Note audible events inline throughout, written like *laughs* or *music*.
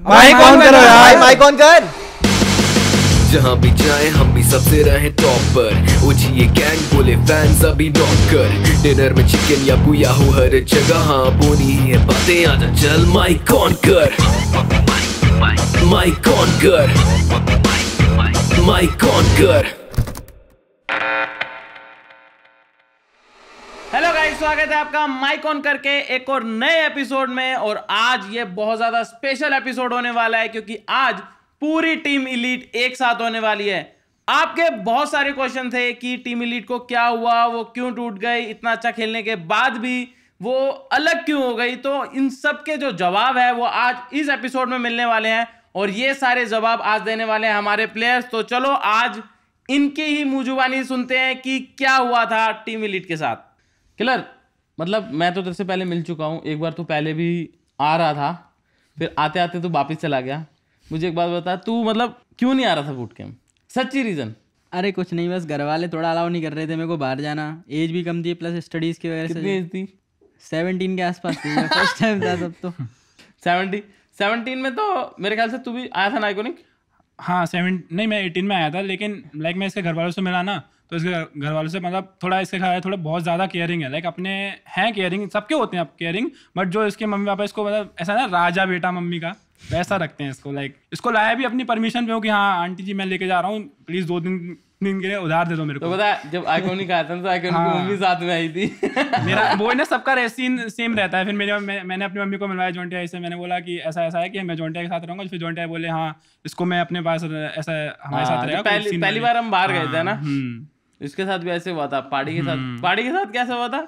Mic on करो यार mic on कर जहाँ भी जाए हम भी सबसे रहे टॉप पर ओजी ये गैंग बोले फैंस अभी नौकर डिनर में चिकन या बुया हो हर जगह हाँ बोली है बातें आजा चल माइक ऑन कर माइक ऑन कर माइक ऑन कर स्वागत है आपका माइक ऑन करके एक और नए एपिसोड में और आज ये बहुत ज्यादा स्पेशल एपिसोड होने वाला है क्योंकि आज पूरी टीम इलीट एक साथ होने वाली है आपके बहुत सारे क्वेश्चन थे कि टीम इलीट को क्या हुआ वो क्यों टूट गई इतना अच्छा खेलने के बाद भी वो अलग क्यों हो गई तो इन सब के जो जवाब है वो आज इस एपिसोड में मिलने वाले हैं और ये सारे जवाब आज देने वाले हैं हमारे प्लेयर्स तो चलो आज इनकी ही मुजुबानी सुनते हैं कि क्या हुआ था टीम इलीट के साथ किलर मतलब मैं तो तेरे से पहले मिल चुका हूँ एक बार तो पहले भी आ रहा था फिर आते आते तो वापस चला गया मुझे एक बात बता तू मतलब क्यों नहीं आ रहा था बूट कैम्प सच्ची रीज़न अरे कुछ नहीं बस घर वाले थोड़ा अलाउ नहीं कर रहे थे मेरे को बाहर जाना एज भी कम थी प्लस स्टडीज़ की वजह से कितनी एज थी सेवनटीन के आसपास थी फर्स्ट टाइम था सब तो सेवनटीन *laughs* सेवनटीन में तो मेरे ख्याल से तू भी आया था नाइकोनिक हाँ सेवन नहीं मैं एटीन में आया था लेकिन लाइक मैं इसके घर वालों से मिला ना तो इसके घर वालों से मतलब थोड़ा इसके ख्याल थोड़ा बहुत ज़्यादा केयरिंग है लाइक अपने हैं केयरिंग सबके होते हैं केयरिंग बट जो इसके मम्मी पापा इसको मतलब ऐसा ना राजा बेटा मम्मी का वैसा रखते हैं इसको लाइक इसको लाया भी अपनी परमिशन पे हो कि हाँ आंटी जी मैं लेके जा रहा हूँ प्लीज़ दो दिन दिन के लिए उधार दे दो मेरे तो को तो पता जब आइकॉन ही था तो आइकॉन हाँ। मम्मी साथ में आई थी *laughs* मेरा वो ना सबका सीन सेम रहता है फिर मेरे मैं, मैंने अपनी मम्मी को मिलवाया जॉन्टिया से मैंने बोला कि ऐसा ऐसा है कि मैं जॉन्टिया के साथ रहूंगा फिर जॉन्टिया बोले हाँ इसको मैं अपने पास ऐसा हमारे हाँ, साथ रहेगा पहली बार हम बाहर गए थे हाँ, ना हम्म। इसके साथ भी ऐसे हुआ था पाड़ी के साथ हम्म। पाड़ी के साथ कैसा हुआ था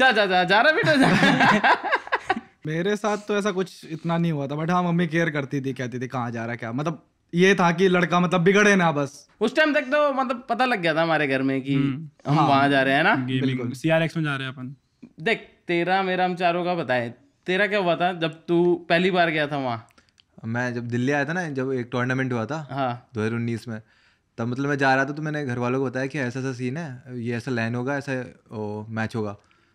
चल चल चल जा रहा बेटा जा *laughs* मेरे साथ तो ऐसा कुछ इतना नहीं हुआ था बट हाँ मम्मी केयर करती थी कहती थी कहाँ जा रहा क्या मतलब ये था कि लड़का मतलब बिगड़े ना बस उस टाइम तक तो मतलब पता लग गया था हमारे घर में कि हम्म। हम वहां हाँ, जा रहे हैं ना बिल्कुल सीआरएक्स में जा रहे हैं अपन देख तेरा मेरा हम चारों का पता है तेरा क्या हुआ था जब तू पहली बार गया था वहाँ मैं जब दिल्ली आया था ना जब एक टूर्नामेंट हुआ था हाँ दो में तब मतलब मैं जा रहा था तो मैंने घर वालों को बताया कि ऐसा ऐसा सीन है ये ऐसा लाइन होगा ऐसा मैच होगा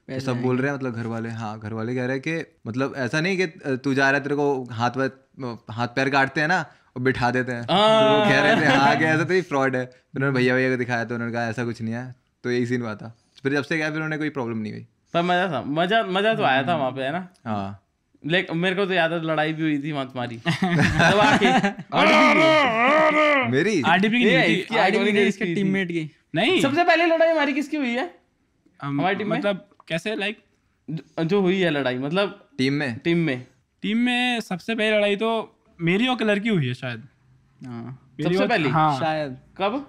तो सब बोल रहे हैं मतलब घर वाले हाँ घर वाले कह रहे हैं कि मतलब ऐसा नहीं कि तू जा रहा है तेरे को हाथ पैर हाथ पैर काटते हैं ना और बिठा देते हैं हाँ। तो कह रहे थे हाँ कह ऐसा तो फ्रॉड है फिर उन्होंने भैया भैया को दिखाया तो उन्होंने कहा ऐसा कुछ नहीं है तो यही सीन हुआ था फिर जब से क्या फिर उन्होंने कोई प्रॉब्लम नहीं हुई पर मज़ा था मज़ा मज़ा तो आया था वहाँ पे है ना हाँ लाइक मेरे को तो याद है लड़ाई भी हुई थी वहां तुम्हारी *laughs* मेरी आरडीपी की नहीं आरडीपी की इसके टीममेट की नहीं सबसे पहले लड़ाई हमारी किसकी हुई है हमारी टीम मतलब कैसे लाइक जो हुई है लड़ाई मतलब टीम में टीम में टीम में सबसे पहली लड़ाई तो मेरी और कलर की हुई है शायद हाँ। सबसे पहली हाँ। शायद कब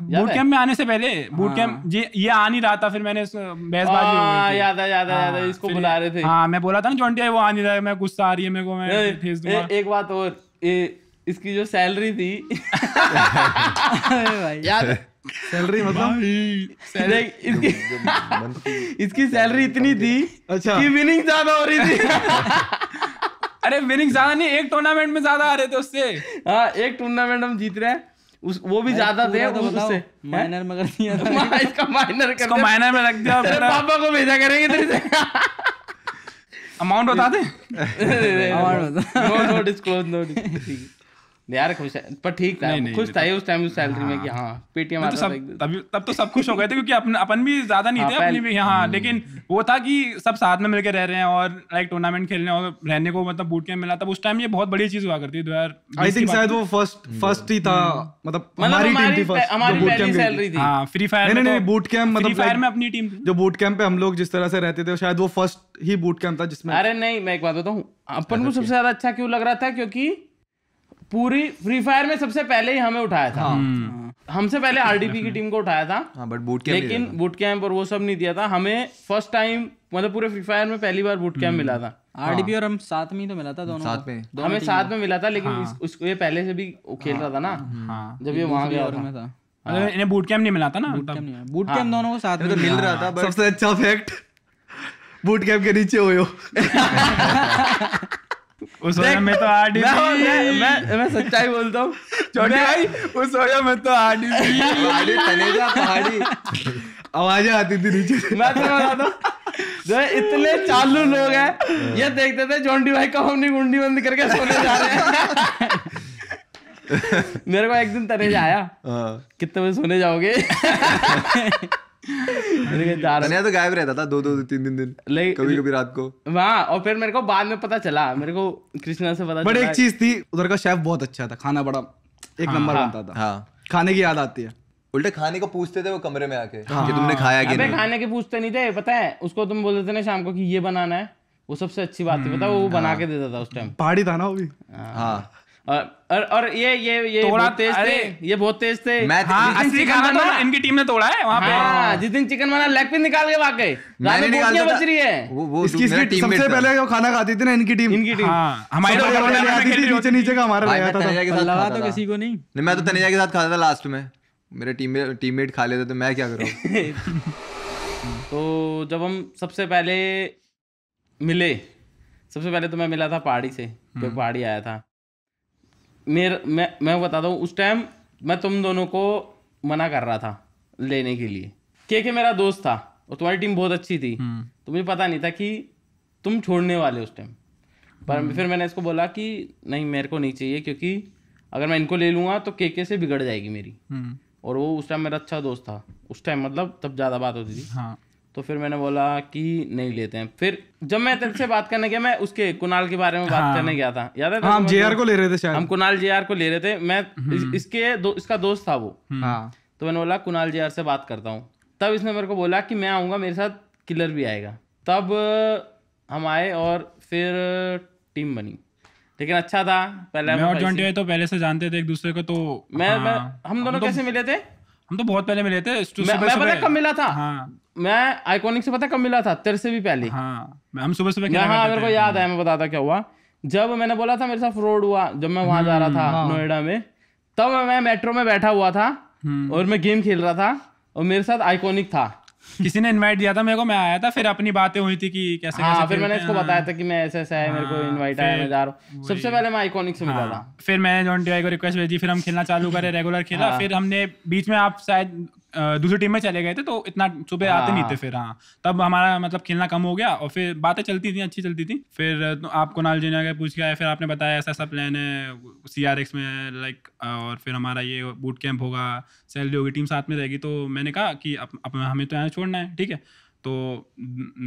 बूट कैंप में आने से पहले बूट कैंप हाँ। ये ये आ नहीं रहा था फिर मैंने बहसबाजी हो हाँ, याद है याद है याद है हाँ, इसको बुला रहे थे हाँ मैं बोला था ना जॉन्टी वो आ नहीं रहा है मैं गुस्सा आ रही है मेरे को मैं फेस दूंगा एक बात और ए, इसकी जो सैलरी थी *laughs* याद सैलरी मतलब इसकी इसकी सैलरी इतनी थी अच्छा कि विनिंग ज्यादा हो रही थी *laughs* अरे विनिंग ज्यादा नहीं एक टूर्नामेंट में ज्यादा आ रहे थे उससे हाँ एक टूर्नामेंट हम जीत रहे हैं उस वो भी ज्यादा दे तो उससे माइनर में कर दिया था इसका माइनर कर इसको माइनर में रख दिया तेरे *laughs* पापा को भेजा करेंगे तेरे से अमाउंट बता दे अमाउंट *laughs* बता no no disclose no disclose यार खुश है पर ठीक था नहीं, खुश नहीं, था तो- उस टाइम उस सैलरी में हाँ। कि हाँ पेटीएम तो सब तब तब तो सब खुश हो गए थे क्योंकि अपन अपन भी ज्यादा नहीं हाँ, थे अपनी भी यहाँ हम्म। लेकिन वो था कि सब साथ में मिलकर रह रहे हैं और लाइक टूर्नामेंट खेलने और रहने को मतलब बूट कैंप मिला तब उस टाइम ये बहुत बड़ी चीज हुआ करती थी आई तो थिंक शायद तो- वो फर्स्ट हम्म। फर्स्ट ही था हम्म। मतलब, मतलब हमारी टीम थी फर्स्ट हमारी पहली सैलरी थी हां फ्री फायर नहीं नहीं बूट कैंप मतलब फ्री फायर में अपनी टीम जो बूट कैंप पे हम लोग जिस तरह से रहते थे शायद वो फर्स्ट ही बूट कैंप था जिसमें अरे नहीं मैं एक बात बताऊं अपन अच्छा, को सबसे ज्यादा अच्छा क्यों लग रहा था क्योंकि पूरी फ्री फायर में सबसे पहले ही हमें उठाया था हाँ। हम्म। हाँ। हमसे पहले आरडीपी हाँ। की टीम को उठाया था बट बूट कैंप लेकिन बूट कैंप और वो सब नहीं दिया था हमें फर्स्ट टाइम मतलब पूरे फ्री फायर में पहली बार बूट कैंप हम्म। मिला था आरडीपी और हम साथ में ही तो मिला था दोनों साथ में दो हमें साथ में मिला था लेकिन उसको ये पहले से भी खेल रहा था ना हम्म। जब ये वहां गया था इन्हें बूट कैंप नहीं मिला था ना बूट कैंप नहीं बूट कैंप दोनों को साथ तो में तो मिल रहा था सबसे अच्छा फैक्ट बूट कैंप के नीचे हो *laughs* उस वजह में तो मैं, मैं मैं सच्चाई बोलता हूँ छोटे भाई उस वजह में तो तनेजा पहाड़ी आवाजें आती थी नीचे मैं तो जो इतने चालू लोग हैं हाँ। ये देखते थे जोंडी भाई कब हमने गुंडी बंद करके सोने जा रहे हैं *laughs* मेरे को एक दिन तनेजा आया हाँ। कितने बजे सोने जाओगे *laughs* तनिया तो गायब रहता था दो दो तीन दिन दिन लाइक कभी कभी रात को वहाँ और फिर मेरे को बाद में पता चला मेरे को कृष्णा से पता बट एक चीज थी उधर का शेफ बहुत अच्छा था खाना बड़ा एक हाँ, नंबर हाँ। बनता था हाँ। खाने की याद आती है उल्टे खाने को पूछते थे वो कमरे में आके हाँ। कि तुमने खाया कि नहीं खाने के पूछते नहीं थे पता है उसको तुम बोलते थे ना शाम को कि ये बनाना है वो सबसे अच्छी बात थी पता वो हाँ। बना के देता था उस टाइम पहाड़ी था ना वो भी हाँ, हाँ और और ये ये ये थोड़ा तेज थे ये बहुत तेज थे मैं हाँ, तो इनकी टीम ने तोड़ा है वहाँ हाँ, पे जिस दिन चिकन बना लेग पीस निकाल के भाग गए मैंने निकाल बच रही है वो वो इसकी सबसे पहले जो खाना खाती थी ना इनकी टीम इनकी टीम हाँ, हाँ, हमारे तो नीचे नीचे का हमारा लगा तो था लगा तो किसी को नहीं मैं तो के साथ खाता था लास्ट में मेरे टीममेट खा लेते तो मैं क्या करूँ *laughs* तो जब हम सबसे पहले मिले सबसे पहले तो मैं मिला था पहाड़ी से कोई हम्म। पहाड़ी आया था मेरे मैं मैं बताता हूँ उस टाइम मैं तुम दोनों को मना कर रहा था लेने के लिए के के मेरा दोस्त था और तुम्हारी टीम बहुत अच्छी थी हम्म। तो मुझे पता नहीं था कि तुम छोड़ने वाले उस टाइम पर हम्म। फिर मैंने इसको बोला कि नहीं मेरे को नहीं चाहिए क्योंकि अगर मैं इनको ले लूँगा तो के के से बिगड़ जाएगी मेरी हम्म। और वो उस टाइम मेरा अच्छा दोस्त था उस टाइम मतलब तब ज़्यादा बात होती थी हाँ तो फिर मैंने बोला कि नहीं लेते हैं फिर जब मैं तेरे से बात करने गया मैं उसके कुणाल के बारे में बात हाँ, करने गया था याद है हाँ, हम जे को ले रहे थे शायद हम कुणाल जे को ले रहे थे मैं हम्म। इसके दो, इसका दोस्त था वो हम्म। हाँ। तो मैंने बोला कुणाल जे से बात करता हूँ तब इसने मेरे को बोला कि मैं आऊँगा मेरे साथ किलर भी आएगा तब हम आए और फिर टीम बनी लेकिन अच्छा था पहले मैं और जॉन्टी तो पहले से जानते थे एक दूसरे को तो मैं, मैं हाँ। हम दोनों तो कैसे मिले थे हम तो बहुत पहले मिले थे मैं, मैं पता कब मिला था हाँ। मैं आइकॉनिक से पता कब मिला था तेरे से भी पहले हाँ हम सुबह सुबह हाँ मेरे को याद है मैं बताता क्या हुआ जब मैंने बोला था मेरे साथ फ्रॉड हुआ जब मैं वहां जा रहा हम्म, था हाँ। नोएडा में तब मैं मेट्रो में बैठा हुआ था हम्म। और मैं गेम खेल रहा था और मेरे साथ आइकॉनिक था किसी ने इनवाइट दिया था मेरे को मैं आया था फिर अपनी बातें हुई थी कि कैसे हाँ, कैसे फिर मैंने इसको हाँ, बताया था कि मैं ऐसे ऐसा है मेरे को इनवाइट हाँ, आया मैं जा रहा हूँ सबसे पहले मैं आइकॉनिक से मिला हाँ, था फिर मैंने जॉन टीआई को रिक्वेस्ट भेजी फिर हम खेलना चालू करे रेगुलर खेला हाँ, फिर हमने बीच में आप शायद दूसरी टीम में चले गए थे तो इतना सुबह आते नहीं थे हाँ। फिर हाँ तब हमारा मतलब खेलना कम हो गया और फिर बातें चलती थी अच्छी चलती थी फिर तो आप कुणाल जी ने पूछ गया फिर आपने बताया ऐसा ऐसा प्लान है सी आर एक्स में लाइक और फिर हमारा ये बूट कैंप होगा सैलरी होगी टीम साथ में रहेगी तो मैंने कहा कि अप, अप, हमें तो यहाँ छोड़ना है ठीक है तो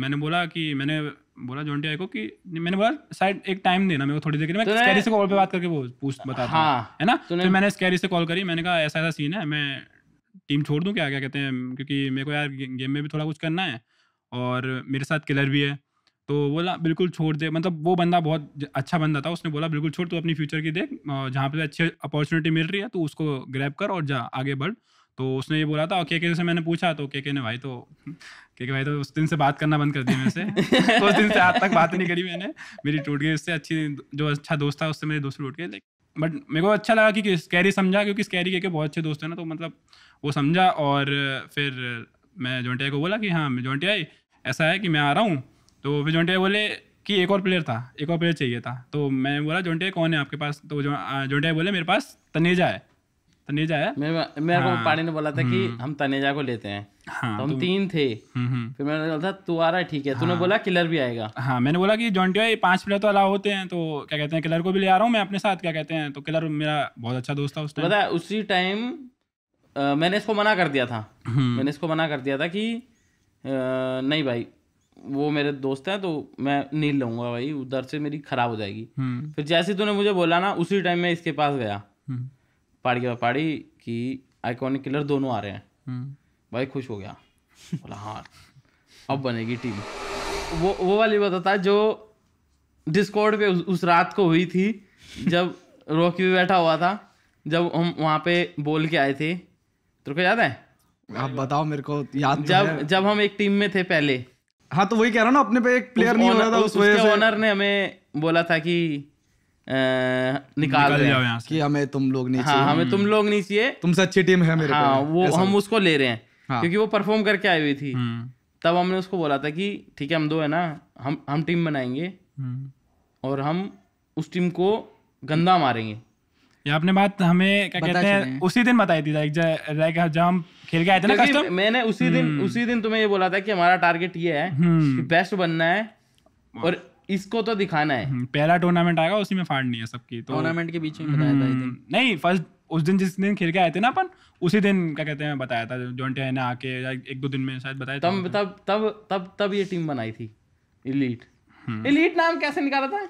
मैंने बोला कि मैंने बोला जॉन्टी आई को कि मैंने बोला साइड एक टाइम देना मेरे को थोड़ी देर के लिए मैं से कॉल पे बात करके वो पूछ बताता हाँ, है ना तो मैंने स्कैरी से कॉल करी मैंने कहा ऐसा ऐसा सीन है मैं टीम छोड़ दूँ क्या क्या कहते हैं क्योंकि मेरे को यार गेम में भी थोड़ा कुछ करना है और मेरे साथ किलर भी है तो बोला बिल्कुल छोड़ दे मतलब वो बंदा बहुत अच्छा बंदा था उसने बोला बिल्कुल छोड़ तो अपनी फ्यूचर की देख जहाँ पे अच्छी अपॉर्चुनिटी मिल रही है तो उसको ग्रैब कर और जा आगे बढ़ तो उसने ये बोला था और के के से मैंने पूछा तो के के ने भाई तो के के भाई तो उस दिन से बात करना बंद कर दी मैं से तो उस दिन से आज तक बात नहीं करी मैंने मेरी टूट गई उससे अच्छी जो अच्छा दोस्त था उससे मेरे दोस्त टूट गए बट मेरे को अच्छा लगा कि स्कैरी समझा क्योंकि स्कैरी के, के बहुत अच्छे दोस्त हैं ना तो मतलब वो समझा और फिर मैं जोंटिया को बोला कि हाँ जोंटिया ऐसा है कि मैं आ रहा हूँ तो फिर जोंटिया बोले कि एक और प्लेयर था एक और प्लेयर चाहिए था तो मैं बोला जोंटिया कौन है आपके पास तो जोंटिया बोले मेरे पास तनेजा है तनेजा है मेरे को हाँ। पानी ने बोला था कि हम्म। हम तनेजा को लेते हैं हाँ, तो हम तो- तीन थे हम्म, हम्म। फिर मैंने बोला था तू आ रहा है ठीक है हाँ, तूने बोला किलर भी आएगा हाँ मैंने बोला कि जॉन्टिया पांच प्लेयर तो अलाव होते हैं तो क्या कहते हैं किलर को भी ले आ रहा हूँ मैं अपने साथ क्या कहते हैं तो किलर मेरा बहुत अच्छा दोस्त था उस टाइम उसी टाइम आ, मैंने इसको मना कर दिया था हम्म। मैंने इसको मना कर दिया था कि आ, नहीं भाई वो मेरे दोस्त हैं तो मैं नहीं लूंगा भाई उधर से मेरी खराब हो जाएगी हम्म। फिर जैसे तूने मुझे बोला ना उसी टाइम मैं इसके पास गया हम्म। पहाड़ी के पहाड़ी कि आइकॉनिक किलर दोनों आ रहे हैं भाई खुश हो गया बोला हाँ अब बनेगी टीम वो वो वाली बताता जो डिस्कॉर्ड पे उस, उस रात को हुई थी जब रॉकी भी बैठा हुआ था जब हम वहाँ पे बोल के आए थे तेरे को याद है आप बताओ मेरे को याद जब जब हम एक टीम में थे पहले हाँ तो वही कह रहा ना अपने पे एक प्लेयर नहीं हो रहा था उस वजह से ओनर ने हमें बोला था कि आ, निकाल, निकाल रहे हैं कि हमें तुम लोग नहीं हाँ, हमें तुम हम्म। लोग नहीं चाहिए तुमसे अच्छी टीम है मेरे हाँ, वो हम उसको ले रहे हैं हाँ. क्योंकि वो परफॉर्म करके आई हुई थी हम्म। तब हमने उसको बोला था कि ठीक है हम दो है ना हम हम टीम बनाएंगे हम्म। और हम उस टीम को गंदा मारेंगे ये आपने बात हमें क्या कहते हैं उसी दिन बताई थी जब हम खेल के आए थे ना कस्टम मैंने उसी दिन हम्म। उसी दिन तुम्हें ये बोला था कि हमारा टारगेट ये है बेस्ट हम्म। बनना है और इसको तो दिखाना है हम्म, पहला टूर्नामेंट आएगा उसी में फाड़नी है सबकी तो टूर्नामेंट के बीच में बताया था नहीं फर्स्ट उस दिन जिस दिन खेल के आए थे ना अपन उसी दिन क्या कहते हैं बताया था जॉन्टे ने आके एक दो दिन में शायद बताया तब तब तब तब तब ये टीम बनाई थी इलीट इलीट नाम कैसे निकाला था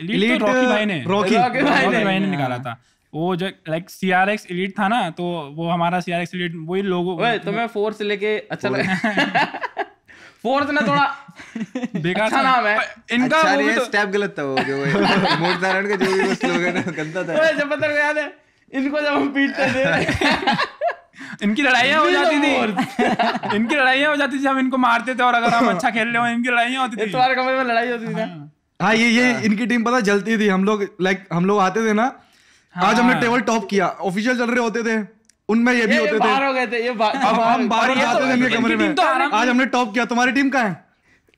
एलीट रॉकी भाई ने रॉकी भाई ने निकाला था वो जो लाइक सी आर एक्स था ना तो वो हमारा सी आर एक्स वही लोगो तो मैं लेके अच्छा लगा *laughs* ना थोड़ा बेकार अच्छा नाम है इनका अच्छा वो स्टेप तो- गलत था वो जो *laughs* धारण का जो भी स्लोगन गंदा था ओए याद है इनको जब हम पीटते थे *laughs* इनकी लड़ाइयाँ हो तो जाती थी इनकी लड़ाइयाँ हो जाती थी हम इनको मारते थे और अगर हम अच्छा खेल रहे हो इनकी लड़ाइयाँ होती थी कमरे में लड़ाई होती थी हाँ। हाँ ये ये अच्छा। इनकी टीम पता जलती थी हम लोग लाइक हम लोग आते थे ना हाँ। आज हमने टेबल हाँ। टॉप किया ऑफिशियल चल रहे होते थे उनमें ये भी होते थे अब हम *laughs* बाहर जाते तो थे कमरे में तो आज हमने टॉप किया तुम्हारी टीम का है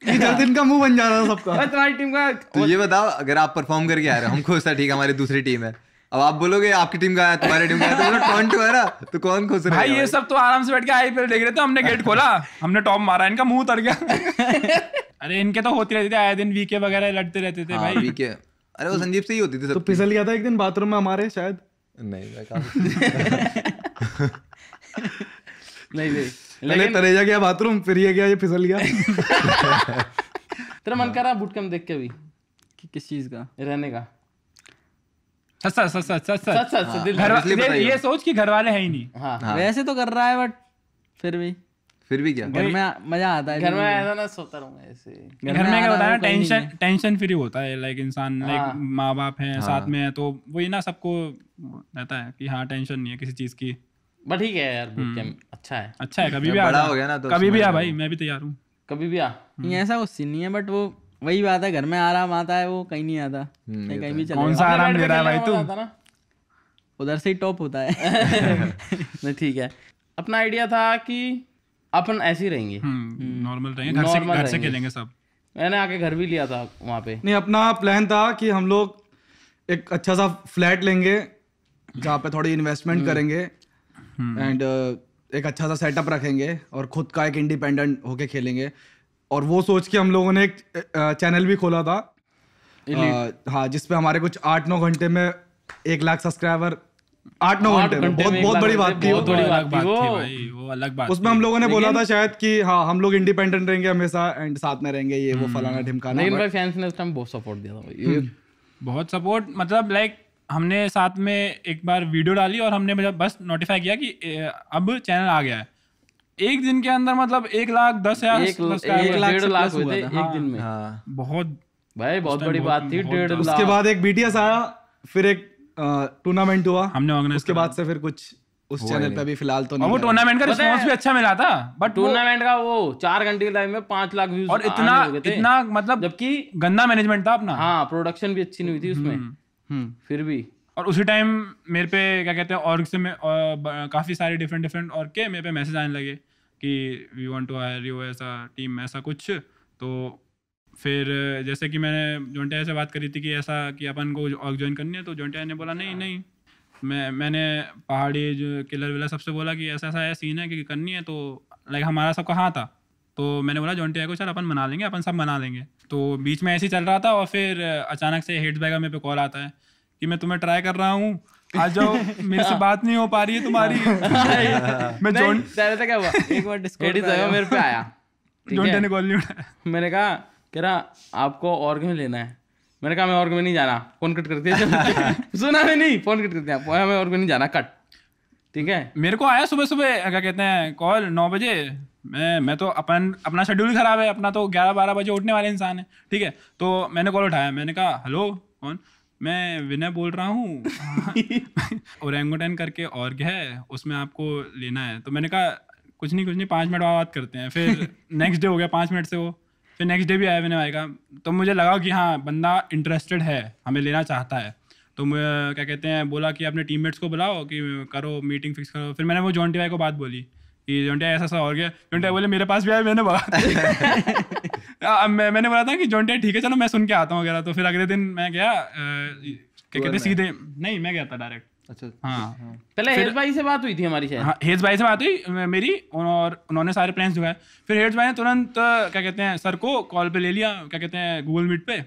ये जल्दी इनका मुंह बन जा रहा सबका *laughs* तुम्हारी टीम का तो ये बताओ अगर आप परफॉर्म करके आ रहे हो हम खुश है ठीक हमारी दूसरी टीम है अब आप बोलोगे आपकी टीम का है तुम्हारी टीम का तो बोला टॉन्ट है ना तो कौन खुश रहेगा भाई ये सब तो आराम से बैठ के आईपीएल देख रहे थे हमने गेट खोला हमने टॉप मारा इनका मुंह उतर गया *laughs* अरे इनके तो होते रहते थे आए दिन वीके वगैरह लड़ते रहते थे हाँ, भाई वीके अरे वो हम्म। संदीप से ही होती थी तो फिसल गया था एक दिन बाथरूम में हमारे शायद नहीं *laughs* नहीं नहीं जा गया बाथरूम फिर ये गया ये फिसल गया *laughs* तेरा मन हाँ। कर रहा बूट कैंप देख के भी कि किस चीज का रहने का सच सच सच सच सच सच सच घर ये सोच कि घर वाले हैं ही नहीं हाँ। हाँ। वैसे तो कर रहा है बट फिर भी फिर भी क्या घर में मजा आता है घर में ऐसा ना सोता रहूंगा ऐसे घर में क्या होता है टेंशन टेंशन फ्री होता है लाइक इंसान लाइक हाँ। माँ बाप है साथ में है तो वही ना सबको रहता है कि हाँ टेंशन नहीं है किसी चीज की बट ठीक है यार हम्म। अच्छा है अच्छा है कभी भी आ हो गया ना तो कभी भी आ भाई मैं भी तैयार हूँ कभी भी आ ऐसा कुछ सीन नहीं है बट वो वही बात है घर में आराम आता है वो कहीं नहीं आता हम्म, कहीं तो भी कौन सा आराम दे रहा है भाई तू उधर से ही टॉप होता है *laughs* नहीं ठीक है अपना आइडिया था कि अपन ऐसे ही रहेंगे नॉर्मल हम्म, हम्म। रहेंगे घर से घर से खेलेंगे सब मैंने आके घर भी लिया था वहाँ पे नहीं अपना प्लान था कि हम लोग एक अच्छा सा फ्लैट लेंगे जहाँ पे थोड़ी इन्वेस्टमेंट करेंगे एंड एक अच्छा सा सेटअप रखेंगे और खुद का एक इंडिपेंडेंट होके खेलेंगे और वो सोच के हम लोगों ने एक चैनल भी खोला था हाँ जिसपे हमारे कुछ आठ नौ घंटे में एक लाख सब्सक्राइबर आठ नौ घंटे में बहुत बहुत बड़ी बात थी उसमें हम लोगों ने बोला था शायद कि हाँ हम लोग इंडिपेंडेंट रहेंगे हमेशा एंड साथ में रहेंगे ये वो हम्म। फलाना ढिमकाना लेकिन भाई फैंस ने उस टाइम बहुत सपोर्ट दिया था हम्म। बहुत सपोर्ट मतलब लाइक हमने साथ में एक बार वीडियो डाली और हमने मतलब बस नोटिफाई किया कि अब चैनल आ गया है एक दिन के अंदर मतलब एक लाख दस हजार एक, एक लाख लाख हुए थे एक हाँ। दिन में हाँ। बहुत भाई बहुत बड़ी बात थी डेढ़ लाख उसके बाद एक बीटीएस आया फिर एक टूर्नामेंट हुआ हमने ऑर्गेनाइज उसके बाद से फिर कुछ उस चैनल पे भी फिलहाल तो नहीं वो टूर्नामेंट का रिस्पांस भी अच्छा मिला था बट टूर्नामेंट का वो चार घंटे के टाइम में पांच लाख व्यूज और इतना इतना मतलब जबकि गंदा मैनेजमेंट था अपना हाँ प्रोडक्शन भी अच्छी नहीं हुई थी उसमें हम्म। हम्म, फिर भी और उसी टाइम मेरे पे क्या कहते हैं और से मैं काफ़ी सारे डिफरेंट डिफरेंट और के मेरे पे मैसेज आने लगे कि we want to hire you ऐसा टीम ऐसा कुछ तो फिर जैसे कि मैंने जोंटिया से बात करी थी कि ऐसा कि अपन को ऑर्ग ज्वाइन करनी है तो जोंटिया ने बोला नहीं हाँ। नहीं मैं मैंने पहाड़ी जो किलर विलर सबसे बोला कि ऐसा ऐसा ऐसा सीन है कि करनी है तो लाइक हमारा सबका हाँ था तो मैंने बोला जोंटिया को चल अपन मना लेंगे अपन सब मना लेंगे तो बीच में ऐसे ही चल रहा था और फिर अचानक से हेड्स बैगा मेरे पे कॉल आता है कि मैं तुम्हें ट्राई कर रहा हूँ आ जाओ मेरे से हाँ। बात नहीं हो पा रही है तुम्हारी हाँ। मैं जॉन तेरे से क्या हुआ एक बार डिस्कॉर्ड आया मेरे पे आया जॉन टेन कॉल नहीं उठाया मैंने कहा कह रहा आपको और में लेना है मैंने कहा मैं और में नहीं जाना फोन कट कर दिया *laughs* *laughs* सुना मैं नहीं फोन कट कर दिया हमें ऑर्ग में नहीं जाना कट ठीक है मेरे को आया सुबह सुबह क्या कहते हैं कॉल नौ बजे मैं मैं तो अपन अपना शेड्यूल ख़राब है अपना तो ग्यारह बारह बजे उठने वाले इंसान है ठीक है तो मैंने कॉल उठाया मैंने कहा हेलो कौन मैं विनय बोल रहा हूँ और *laughs* एंगोटेन करके और क्या है उसमें आपको लेना है तो मैंने कहा कुछ नहीं कुछ नहीं पाँच मिनट बात करते हैं फिर नेक्स्ट *laughs* डे हो गया पाँच मिनट से वो फिर नेक्स्ट डे भी आया विनय आएगा तो मुझे लगा कि हाँ बंदा इंटरेस्टेड है हमें लेना चाहता है तो क्या कहते हैं बोला कि अपने टीममेट्स को बुलाओ कि करो मीटिंग फिक्स करो फिर मैंने वो जॉन्टी भाई को बात बोली कि जोंटे ऐसा ऐसा हो गया जोंटे बोले मेरे पास भी आया मैंने बोला *laughs* मैं मैंने बोला था कि जोंटे ठीक है चलो मैं सुन के आता हूँ वगैरह तो फिर अगले दिन मैं गया क्या कहते सीधे नहीं मैं गया था डायरेक्ट अच्छा, अच्छा हाँ, हाँ। पहले भाई से बात हुई थी हमारी हाँ, हेज भाई से बात हुई मेरी और उन्होंने सारे प्लान्स दिखाए फिर हेज भाई ने तुरंत क्या कहते हैं सर को कॉल पे ले लिया क्या कहते हैं गूगल मीट पे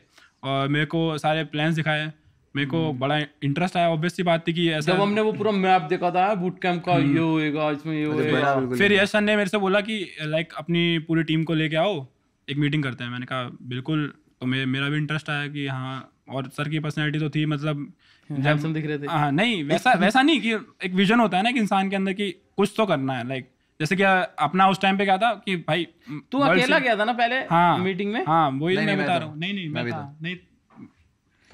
और मेरे को सारे प्लान्स दिखाए मेरे को हम्म। बड़ा इंटरेस्ट आया ऑब्वियसली बात थी कि ऐसा जब हमने वो पूरा मैप देखा था बूट कैंप का हम्म। ये होएगा इसमें ये होएगा फिर यश सर ने मेरे से बोला कि लाइक अपनी पूरी टीम को लेके आओ एक मीटिंग करते हैं मैंने कहा बिल्कुल तो मे, मेरा भी इंटरेस्ट आया कि हाँ और सर की पर्सनैलिटी तो थी मतलब हैंडसम हाँ, दिख रहे थे हाँ नहीं वैसा वैसा नहीं कि एक विजन होता है ना कि इंसान के अंदर कि कुछ तो करना है लाइक जैसे कि अपना उस टाइम पे क्या था कि भाई तू अकेला गया था ना पहले हाँ मीटिंग में हाँ वही मैं बता रहा हूँ नहीं नहीं मैं नहीं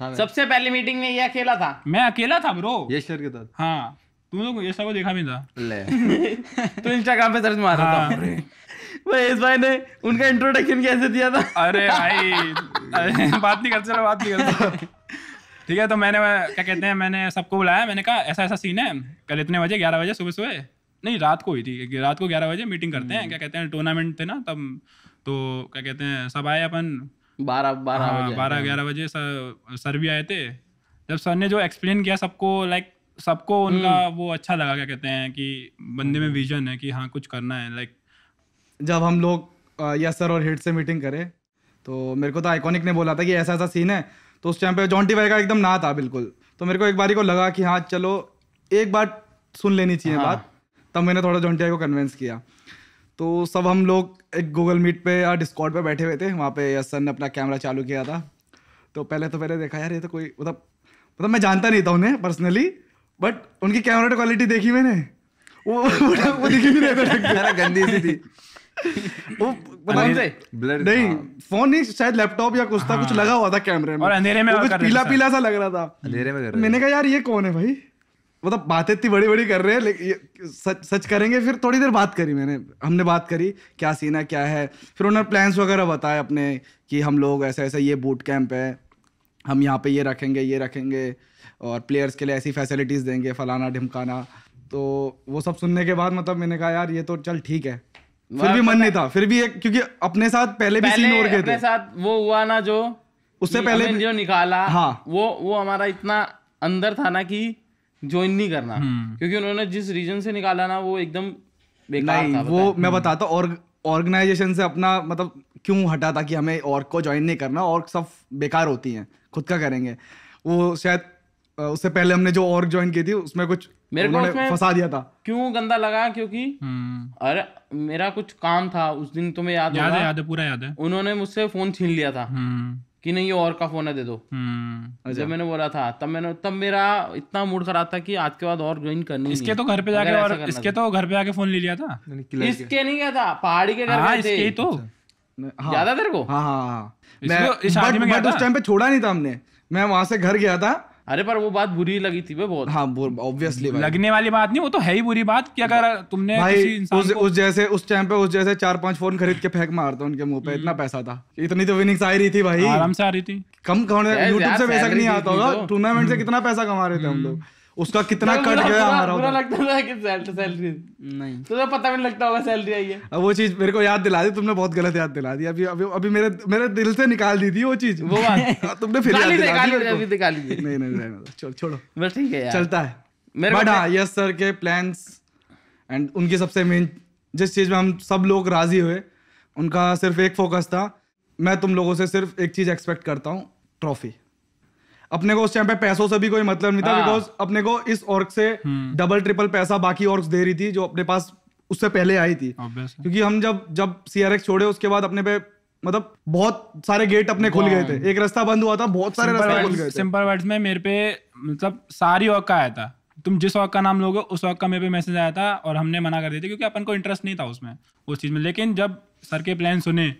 हाँ सबसे पहले मीटिंग में ये अकेला था मैं अकेला था ब्रो ये सर के साथ हाँ तुम लोग ये को देखा भी था ले *laughs* तो इंस्टाग्राम पे सर्च मारा था हाँ। भाई इस भाई ने उनका इंट्रोडक्शन कैसे दिया था अरे भाई बात नहीं करते बात नहीं करते ठीक है तो मैंने क्या कहते हैं मैंने सबको बुलाया मैंने कहा ऐसा ऐसा सीन है कल इतने बजे ग्यारह बजे सुबह सुबह नहीं रात को ही थी रात को ग्यारह बजे मीटिंग करते हैं हम्म। क्या कहते हैं टूर्नामेंट थे ना तब तो क्या कहते हैं सब आए अपन बारह बारह हाँ, बारह ग्यारह बजे सर सर भी आए थे जब सर ने जो एक्सप्लेन किया सबको लाइक सबको उनका हम्म। वो अच्छा लगा क्या कहते हैं कि बंदे में विजन हम्म। है कि हाँ कुछ करना है लाइक जब हम लोग यस सर और हिट से मीटिंग करें तो मेरे को तो आइकॉनिक ने बोला था कि ऐसा ऐसा सीन है तो उस टाइम पे जॉन्टी भाई का एकदम ना था बिल्कुल तो मेरे को एक बारी को लगा कि हाँ चलो एक बार सुन लेनी चाहिए हाँ। बात तब मैंने थोड़ा जॉन्टी भाई को कन्वेंस किया तो सब हम लोग एक गूगल मीट पे या डिस्कॉर्ड पे बैठे हुए थे वहाँ पे यसन ने अपना कैमरा चालू किया था तो पहले तो मैंने देखा यार ये तो कोई मतलब मतलब मैं जानता नहीं था उन्हें पर्सनली बट उनकी कैमरा क्वालिटी देखी मैंने वो वो दिखी नहीं रहता गंदी सी थी वो मतलब नहीं फोन नहीं शायद लैपटॉप या कुछ था कुछ हाँ। लगा हुआ था कैमरे में और अंधेरे में पीला पीला सा लग रहा था अंधेरे में मैंने कहा यार ये कौन है भाई मतलब बातें इतनी बड़ी बड़ी कर रहे हैं लेकिन सच सच करेंगे फिर थोड़ी देर बात करी मैंने हमने बात करी क्या सीन है क्या है फिर उन्होंने प्लान्स वगैरह बताए अपने कि हम लोग ऐसा ऐसा ये बूट कैंप है हम यहाँ पे ये रखेंगे ये रखेंगे और प्लेयर्स के लिए ऐसी फैसिलिटीज़ देंगे फलाना ढिमकाना तो वो सब सुनने के बाद मतलब मैंने कहा यार ये तो चल ठीक है फिर भी मन नहीं था फिर भी एक क्योंकि अपने साथ पहले, भी सीन और गए थे साथ वो हुआ ना जो उससे पहले जो निकाला हाँ वो वो हमारा इतना अंदर था ना कि ज्वाइन नहीं करना हम्म। क्योंकि उन्होंने जिस रीजन से निकाला ना वो एकदम बेकार नहीं, था वो मैं बताता और ऑर्गेनाइजेशन से अपना मतलब क्यों हटा था कि हमें और को ज्वाइन नहीं करना और सब बेकार होती हैं खुद का करेंगे वो शायद उससे पहले हमने जो और ज्वाइन की थी उसमें कुछ मेरे को फंसा दिया था क्यों गंदा लगा क्योंकि हम्म। अरे मेरा कुछ काम था उस दिन तुम्हें याद याद है याद है पूरा याद है उन्होंने मुझसे फोन छीन लिया था हम्म। कि नहीं ये और का फोन है दे दो हम्म, जब मैंने बोला था तब मैंने तब मेरा इतना मूड खराब था कि आज के बाद और ज्वाइन करनी इसके तो घर पे जाके और इसके तो घर पे जाके फोन ले लिया था इसके नहीं गया था पहाड़ी के घर हाँ, गए थे तो ज्यादा अच्छा। हाँ। तेरे को हाँ हाँ हाँ छोड़ा नहीं था हमने मैं वहां से घर गया था अरे पर वो बात बुरी लगी थी बहुत हाँ ऑब्वियसली लगने वाली बात नहीं वो तो है ही बुरी बात कि अगर तुमने भाई उस, को... उस जैसे उस टाइम पे उस जैसे चार पांच फोन खरीद के फेंक मारता उनके मुंह पे इतना हम्म। पैसा था इतनी तो विनिंग्स आ रही थी भाई आराम से आ रही थी कम यूट्यूब से पैसा नहीं आता होगा टूर्नामेंट तो। से हम्म। कितना पैसा कमा रहे थे हम हम्म। लोग उसका कितना कट गया हमारा बुरा लगता था कि सैलरी नहीं तुझे तो पता भी नहीं लगता होगा सैलरी आई है अब वो चीज मेरे को याद दिला दी तुमने बहुत गलत याद दिला दी अभी अभी अभी मेरे मेरे दिल से निकाल दी थी वो चीज वो बात *laughs* हाँ, तुमने फिर याद दिला दी अभी निकाल दी नहीं नहीं नहीं छोड़ छोड़ो बस ठीक है यार चलता है मेरे बट हां यस सर के प्लान्स एंड उनकी सबसे मेन जिस चीज में हम सब लोग राजी हुए उनका सिर्फ एक फोकस था मैं तुम लोगों से सिर्फ एक चीज एक्सपेक्ट करता हूँ ट्रॉफी अपने को उस टाइम पे पैसों से भी कोई मतलब नहीं था बिकॉज हाँ। अपने को इस ऑर्क से डबल हम्म। ट्रिपल पैसा बाकी ऑर्क दे रही थी जो अपने पास उससे पहले आई थी क्योंकि हम जब जब सी छोड़े उसके बाद अपने पे मतलब बहुत सारे गेट अपने खुल गए थे एक रास्ता बंद हुआ था बहुत सारे रास्ते खुल गए सिंपल वर्ड्स में मेरे पे मतलब सारी ऑर्क आया था तुम जिस वक्त का नाम लोगे उस वक्त का मेरे पे मैसेज आया था और हमने मना कर दिया था क्योंकि अपन को इंटरेस्ट नहीं था उसमें उस चीज़ में लेकिन जब सर के प्लान सुने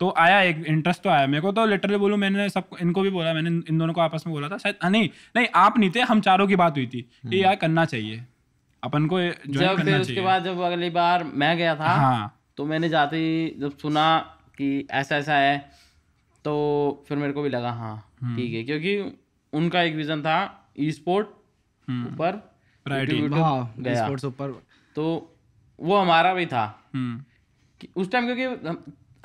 तो आया एक इंटरेस्ट तो आया मेरे को तो लिटरली बोलूँ मैंने सब इनको भी बोला मैंने इन दोनों को आपस में बोला था शायद हाँ, नहीं नहीं आप नहीं थे हम चारों की बात हुई थी कि हम्म। यार करना चाहिए अपन को जब फिर उसके बाद जब अगली बार मैं गया था हाँ तो मैंने जाते ही जब सुना कि ऐसा ऐसा है तो फिर मेरे को भी लगा हाँ हम्म। ठीक है क्योंकि उनका एक विजन था ई स्पोर्ट हम्म। ऊपर ऊपर तो वो हमारा भी था कि उस टाइम क्योंकि